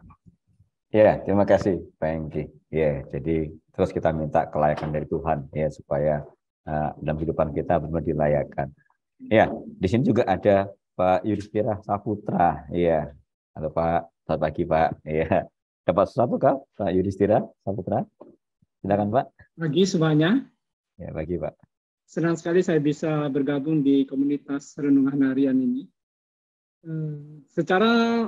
Ya, terima kasih Pak Engki. Ya, jadi terus kita minta kelayakan dari Tuhan ya supaya uh, dalam kehidupan kita benar dilayakan. Ya, di sini juga ada Pak Yudhistira Saputra. Ya, halo Pak. Selamat pagi Pak. Ya, dapat sesuatu kah Pak Yudhistira Saputra? Silakan Pak. Pagi semuanya. Ya, pagi Pak. Senang sekali saya bisa bergabung di komunitas renungan harian ini. Hmm, secara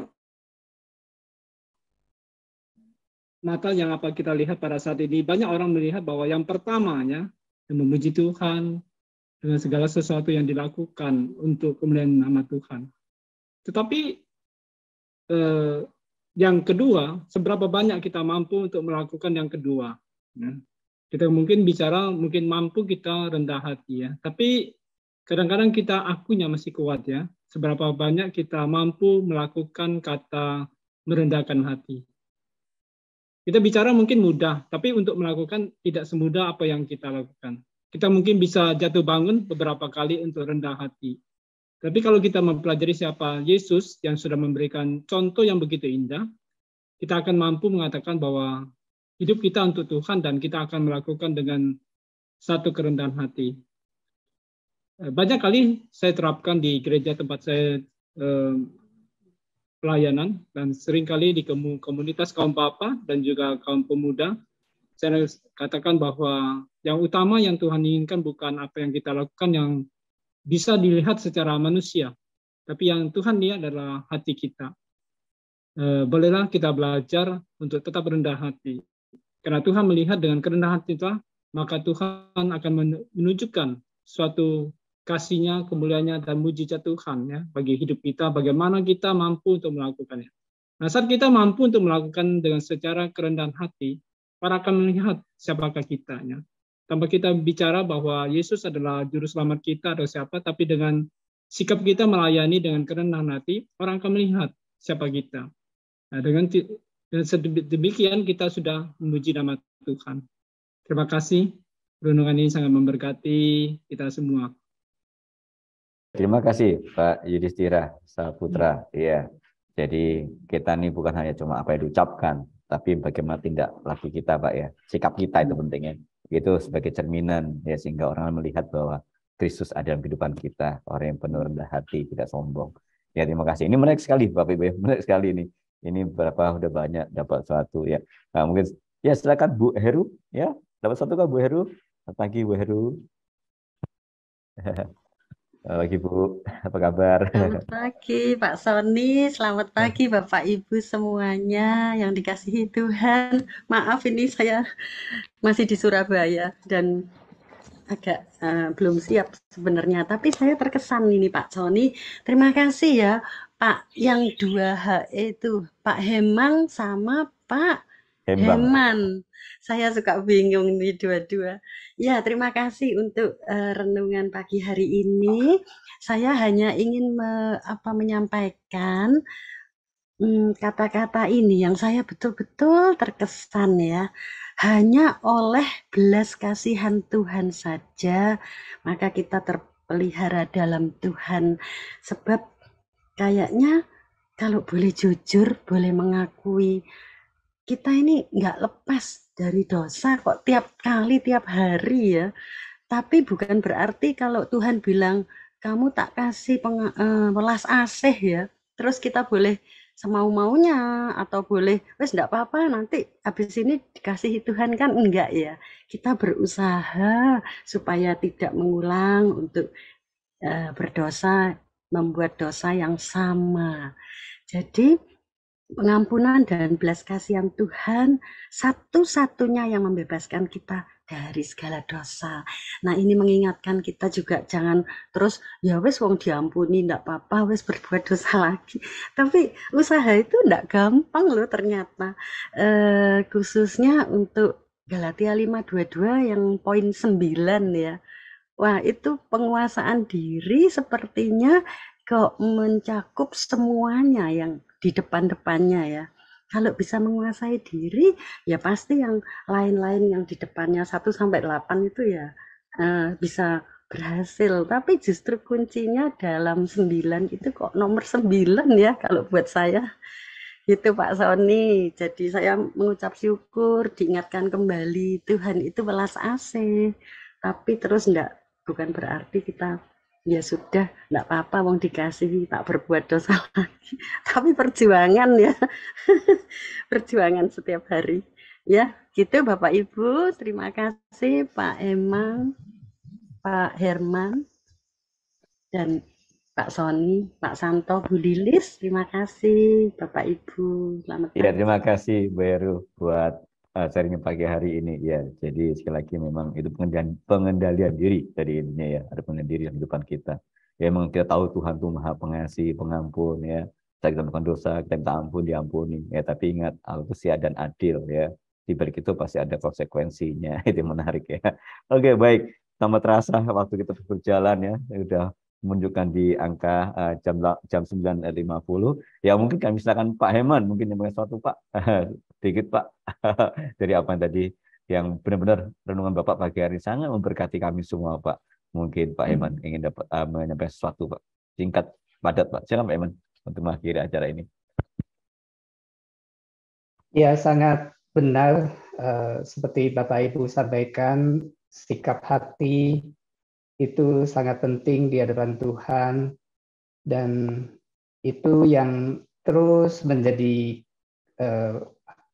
mata yang apa kita lihat pada saat ini, banyak orang melihat bahwa yang pertamanya yang memuji Tuhan dengan segala sesuatu yang dilakukan untuk kemuliaan nama Tuhan. Tetapi eh, yang kedua, seberapa banyak kita mampu untuk melakukan yang kedua. Ya. Kita mungkin bicara, mungkin mampu kita rendah hati ya. Tapi kadang-kadang kita akunya masih kuat ya seberapa banyak kita mampu melakukan kata merendahkan hati. Kita bicara mungkin mudah, tapi untuk melakukan tidak semudah apa yang kita lakukan. Kita mungkin bisa jatuh bangun beberapa kali untuk rendah hati. Tapi kalau kita mempelajari siapa Yesus yang sudah memberikan contoh yang begitu indah, kita akan mampu mengatakan bahwa hidup kita untuk Tuhan dan kita akan melakukan dengan satu kerendahan hati. Eh, banyak kali saya terapkan di gereja tempat saya eh, pelayanan dan sering kali di komunitas kaum bapa dan juga kaum pemuda saya katakan bahwa yang utama yang Tuhan inginkan bukan apa yang kita lakukan yang bisa dilihat secara manusia tapi yang Tuhan lihat adalah hati kita eh, bolehlah kita belajar untuk tetap rendah hati karena Tuhan melihat dengan kerendahan kita maka Tuhan akan menunjukkan suatu kasihnya, kemuliaannya, dan mujizat Tuhan ya bagi hidup kita, bagaimana kita mampu untuk melakukannya. Nah, saat kita mampu untuk melakukan dengan secara kerendahan hati, para akan melihat siapakah kita. Ya. Tanpa kita bicara bahwa Yesus adalah juru selamat kita atau siapa, tapi dengan sikap kita melayani dengan kerendahan hati, orang akan melihat siapa kita. Nah, dengan sedemikian kita sudah memuji nama Tuhan. Terima kasih. Renungan ini sangat memberkati kita semua. Terima kasih Pak Yudhistira Saputra. Hmm. Iya. Jadi kita ini bukan hanya cuma apa yang diucapkan, tapi bagaimana tindak laku kita, Pak ya. Sikap kita itu hmm. pentingnya. Itu sebagai cerminan ya sehingga orang melihat bahwa Kristus ada dalam kehidupan kita, orang yang penuh rendah hati, tidak sombong. Ya terima kasih. Ini menarik sekali Bapak Ibu, ya. [LAUGHS] menarik sekali ini. Ini berapa udah banyak dapat suatu ya. Nah, mungkin ya silakan Bu Heru ya. Dapat satu kan Bu Heru? Selamat pagi Bu Heru. [LAUGHS] Selamat eh, pagi Bu, [LAUGHS] apa kabar? Selamat pagi Pak Sony, selamat eh. pagi Bapak Ibu semuanya yang dikasihi Tuhan. Maaf ini saya masih di Surabaya dan agak uh, belum siap sebenarnya, tapi saya terkesan ini Pak Sony. Terima kasih ya Pak yang dua H e itu, Pak Hemang sama Pak Hembang. Heman. Saya suka bingung nih dua-dua. Ya, terima kasih untuk uh, renungan pagi hari ini. Saya hanya ingin me, apa menyampaikan hmm, kata-kata um, kata -kata ini yang saya betul-betul terkesan ya. Hanya oleh belas kasihan Tuhan saja maka kita terpelihara dalam Tuhan. Sebab kayaknya kalau boleh jujur, boleh mengakui kita ini nggak lepas dari dosa kok tiap kali tiap hari ya tapi bukan berarti kalau Tuhan bilang kamu tak kasih pelas eh, uh, asih ya terus kita boleh semau maunya atau boleh wes enggak apa-apa nanti habis ini dikasih Tuhan kan enggak ya kita berusaha supaya tidak mengulang untuk uh, berdosa membuat dosa yang sama jadi pengampunan dan belas kasihan Tuhan satu-satunya yang membebaskan kita dari segala dosa. Nah ini mengingatkan kita juga jangan terus ya wes wong diampuni ndak apa-apa wes berbuat dosa [LAUGHS] lagi. Tapi usaha itu ndak gampang loh ternyata. E, khususnya untuk Galatia 522 yang poin 9 ya. Wah itu penguasaan diri sepertinya kok mencakup semuanya yang di depan-depannya ya kalau bisa menguasai diri ya pasti yang lain-lain yang di depannya 1 sampai 8 itu ya uh, bisa berhasil tapi justru kuncinya dalam 9 itu kok nomor 9 ya kalau buat saya itu Pak Sony jadi saya mengucap syukur diingatkan kembali Tuhan itu welas asih tapi terus enggak bukan berarti kita ya sudah nggak apa-apa wong dikasih tak berbuat dosa lagi [LAUGHS] tapi perjuangan ya [LAUGHS] perjuangan setiap hari ya gitu Bapak Ibu terima kasih Pak Emang Pak Herman dan Pak Sony Pak Santo Bu Lilis terima kasih Bapak Ibu selamat ya terima kasih Bu Heru buat uh, sharingnya pagi hari ini ya. Jadi sekali lagi memang itu pengendalian, pengendalian diri dari ininya ya, ada pengendalian kehidupan kita. Ya memang kita tahu Tuhan tuh Maha Pengasih, Pengampun ya. Kita melakukan dosa, kita minta ampun, diampuni ya. Tapi ingat Allah itu sia dan adil ya. Di balik itu pasti ada konsekuensinya. [LAUGHS] itu menarik ya. Oke, baik. Tambah terasa waktu kita berjalan ya. Sudah menunjukkan di angka uh, jam jam 9.50. Ya mungkin kami silakan Pak Heman mungkin yang sesuatu Pak. Sedikit [LAUGHS] Pak [LAUGHS] dari apa yang tadi yang benar-benar renungan Bapak pagi hari sangat memberkati kami semua, Pak. Mungkin Pak hmm. Eman ingin dapat uh, menyampaikan sesuatu, Pak. Singkat, padat, Pak. Silakan Pak Eman untuk mengakhiri acara ini. Ya, sangat benar eh, seperti Bapak Ibu sampaikan sikap hati itu sangat penting di hadapan Tuhan dan itu yang terus menjadi eh,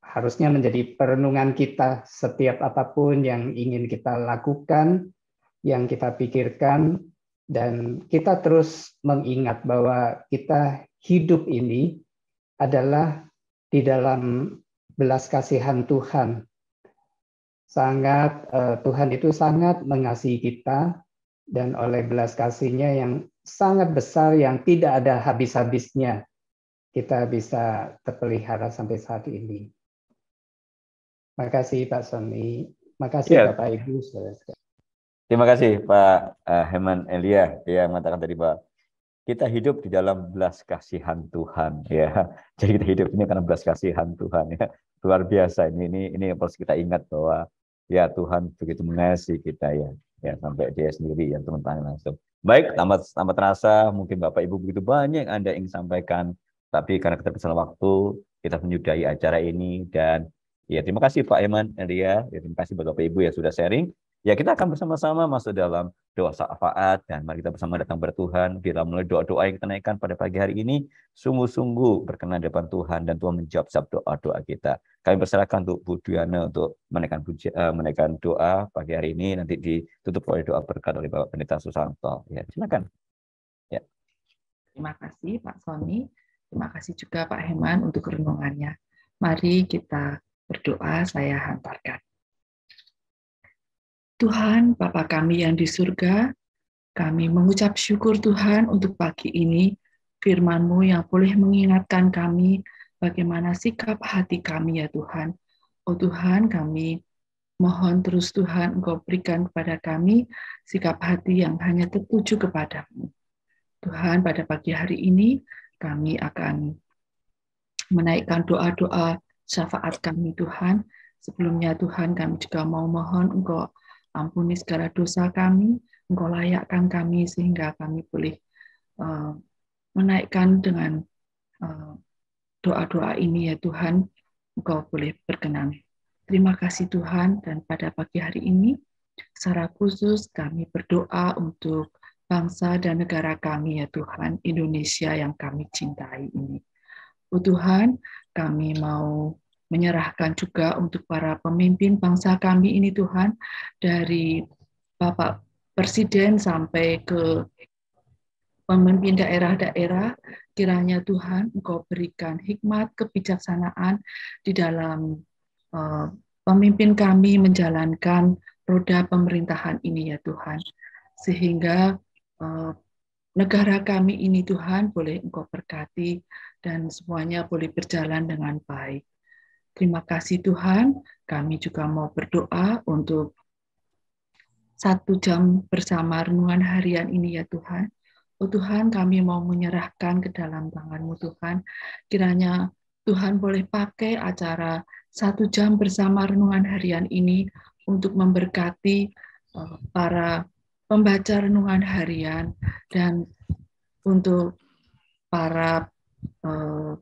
harusnya menjadi perenungan kita setiap apapun yang ingin kita lakukan, yang kita pikirkan, dan kita terus mengingat bahwa kita hidup ini adalah di dalam belas kasihan Tuhan. Sangat eh, Tuhan itu sangat mengasihi kita dan oleh belas kasihnya yang sangat besar yang tidak ada habis-habisnya kita bisa terpelihara sampai saat ini. Iya. Terima kasih Pak Sony. Eh, Makasih ya. Bapak Ibu. Terima kasih Pak Heman Elia yang mengatakan tadi Pak kita hidup di dalam belas kasihan Tuhan ya. [LAUGHS] Jadi kita hidup ini karena belas kasihan Tuhan ya. Luar biasa ini ini ini yang harus kita ingat bahwa ya Tuhan begitu mengasihi kita ya. Ya sampai dia sendiri yang turun tangan langsung. Baik, tamat tamat terasa mungkin Bapak Ibu begitu banyak Anda ingin sampaikan tapi karena keterbatasan waktu kita menyudahi acara ini dan Ya, terima kasih Pak Eman, Elia. Ya, terima kasih Bapak Ibu yang sudah sharing. Ya, kita akan bersama-sama masuk dalam doa syafaat dan mari kita bersama datang bertuhan Kita mulai doa-doa yang kita naikkan pada pagi hari ini sungguh-sungguh berkenan depan Tuhan dan Tuhan menjawab setiap doa-doa kita. Kami persilakan untuk Bu Duyana untuk menaikkan, eh, menaikkan doa pagi hari ini nanti ditutup oleh doa berkat oleh Bapak Pendeta Susanto. Ya, silakan. Ya. Terima kasih Pak Sony. Terima kasih juga Pak Heman untuk renungannya. Mari kita Berdoa saya hantarkan. Tuhan, Bapa kami yang di surga, kami mengucap syukur Tuhan untuk pagi ini, firman-Mu yang boleh mengingatkan kami bagaimana sikap hati kami ya Tuhan. Oh Tuhan, kami mohon terus Tuhan Engkau berikan kepada kami sikap hati yang hanya tertuju kepadamu. Tuhan, pada pagi hari ini kami akan menaikkan doa-doa syafaat kami Tuhan. Sebelumnya Tuhan kami juga mau mohon Engkau ampuni segala dosa kami, Engkau layakkan kami sehingga kami boleh uh, menaikkan dengan doa eh, doa-doa ini ya Tuhan, Engkau boleh berkenan. Terima kasih Tuhan dan pada pagi hari ini secara khusus kami berdoa untuk bangsa dan negara kami ya Tuhan, Indonesia yang kami cintai ini. Oh Tuhan, kami mau menyerahkan juga untuk para pemimpin bangsa kami ini Tuhan dari Bapak Presiden sampai ke pemimpin daerah-daerah kiranya Tuhan Engkau berikan hikmat kebijaksanaan di dalam uh, pemimpin kami menjalankan roda pemerintahan ini ya Tuhan sehingga uh, negara kami ini Tuhan boleh Engkau berkati dan semuanya boleh berjalan dengan baik. Terima kasih Tuhan, kami juga mau berdoa untuk satu jam bersama renungan harian ini ya Tuhan. Oh Tuhan, kami mau menyerahkan ke dalam tangan-Mu Tuhan. Kiranya Tuhan boleh pakai acara satu jam bersama renungan harian ini untuk memberkati eh, para pembaca renungan harian dan untuk para Eh,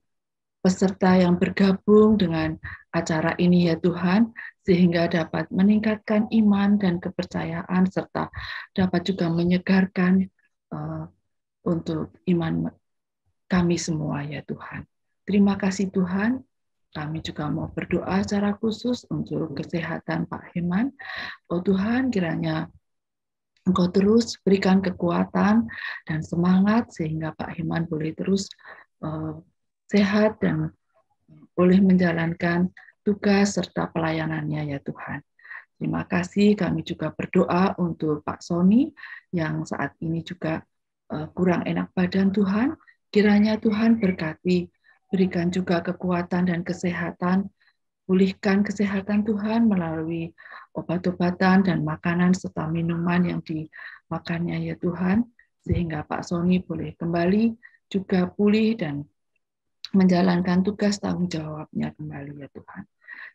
peserta yang bergabung dengan acara ini ya Tuhan, sehingga dapat meningkatkan iman dan kepercayaan serta dapat juga menyegarkan eh, untuk iman kami semua ya Tuhan. Terima kasih Tuhan. Kami juga mau berdoa secara khusus untuk kesehatan Pak Heman. Oh Tuhan, kiranya Engkau terus berikan kekuatan dan semangat sehingga Pak Heman boleh terus uh, sehat dan boleh menjalankan tugas serta pelayanannya ya Tuhan. Terima kasih kami juga berdoa untuk Pak Sony yang saat ini juga uh, kurang enak badan Tuhan. Kiranya Tuhan berkati, berikan juga kekuatan dan kesehatan, pulihkan kesehatan Tuhan melalui obat-obatan dan makanan serta minuman yang dimakannya ya Tuhan, sehingga Pak Sony boleh kembali juga pulih dan menjalankan tugas tanggung jawabnya kembali ya Tuhan.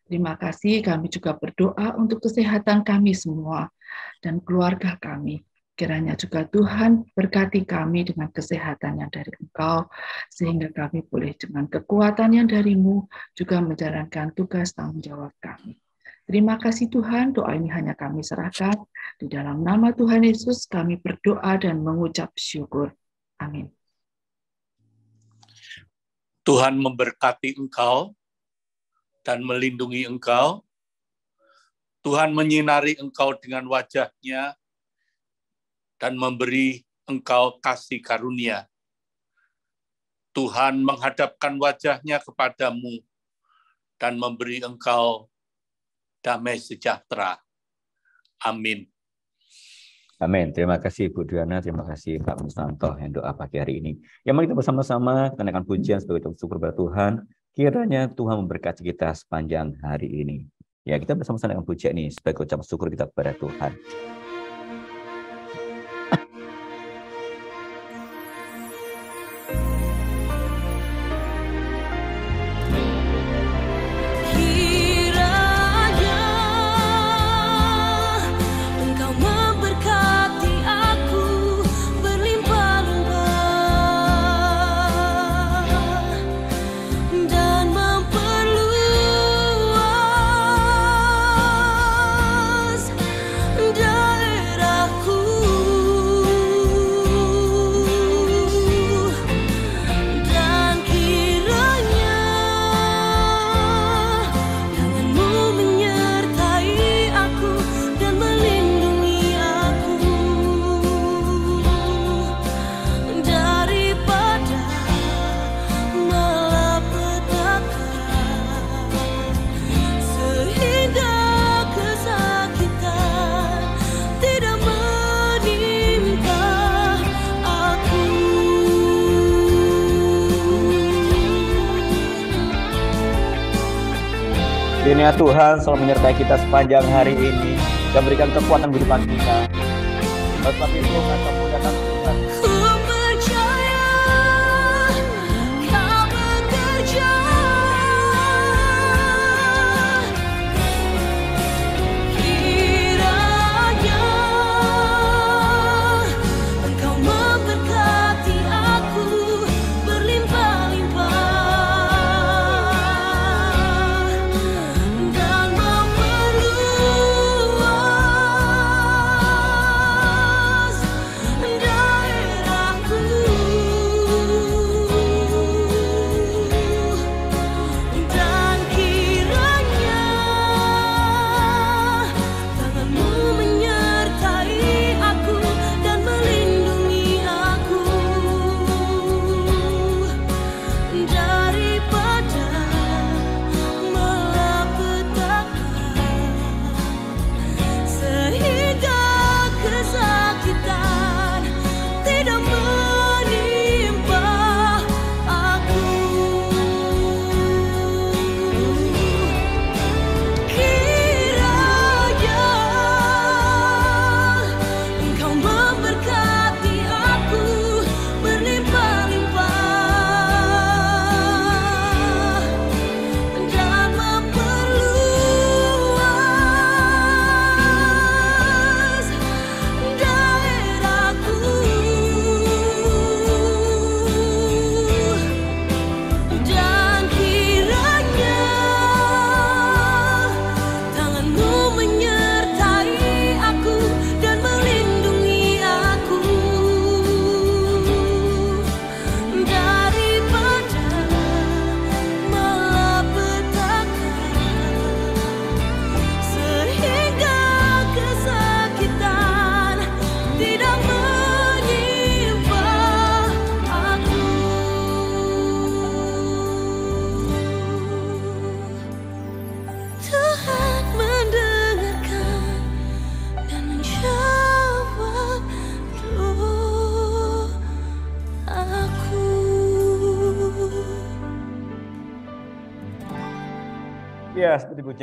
Terima kasih kami juga berdoa untuk kesehatan kami semua dan keluarga kami. Kiranya juga Tuhan berkati kami dengan kesehatan yang dari Engkau, sehingga kami boleh dengan kekuatan yang darimu juga menjalankan tugas tanggung jawab kami. Terima kasih Tuhan, doa ini hanya kami serahkan. Di dalam nama Tuhan Yesus kami berdoa dan mengucap syukur. Amin. Tuhan memberkati engkau dan melindungi engkau. Tuhan menyinari engkau dengan wajahnya dan memberi engkau kasih karunia. Tuhan menghadapkan wajahnya kepadamu dan memberi engkau damai sejahtera. Amin. Amin. Terima kasih Bu Diana, terima kasih Pak Mustanto yang doa pagi hari ini. Yang mari kita bersama-sama kenaikan pujian sebagai syukur kepada Tuhan. Kiranya Tuhan memberkati kita sepanjang hari ini. Ya, kita bersama-sama dengan pujian ini sebagai ucapan syukur kita kepada Tuhan. kiranya Tuhan selalu menyertai kita sepanjang hari ini dan berikan kekuatan kehidupan kita. Bapak Ibu, kata mudah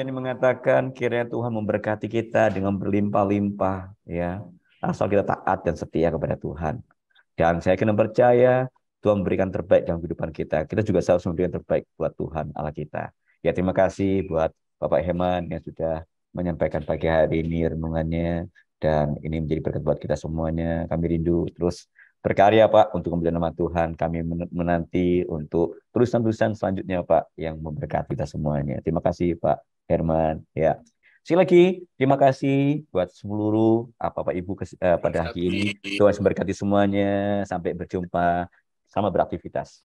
ini mengatakan kiranya Tuhan memberkati kita dengan berlimpah-limpah ya asal kita taat dan setia kepada Tuhan. Dan saya kena percaya Tuhan memberikan terbaik dalam kehidupan kita. Kita juga harus memberikan terbaik buat Tuhan Allah kita. Ya terima kasih buat Bapak Heman yang sudah menyampaikan pagi hari ini renungannya dan ini menjadi berkat buat kita semuanya. Kami rindu terus berkarya Pak untuk kemuliaan nama Tuhan. Kami menanti untuk tulisan-tulisan selanjutnya Pak yang memberkati kita semuanya. Terima kasih Pak Herman. Ya. Sekali lagi, terima kasih buat seluruh ah, Bapak Ibu eh, pada hari ini. Tuhan memberkati semuanya. Sampai berjumpa. Sama beraktivitas.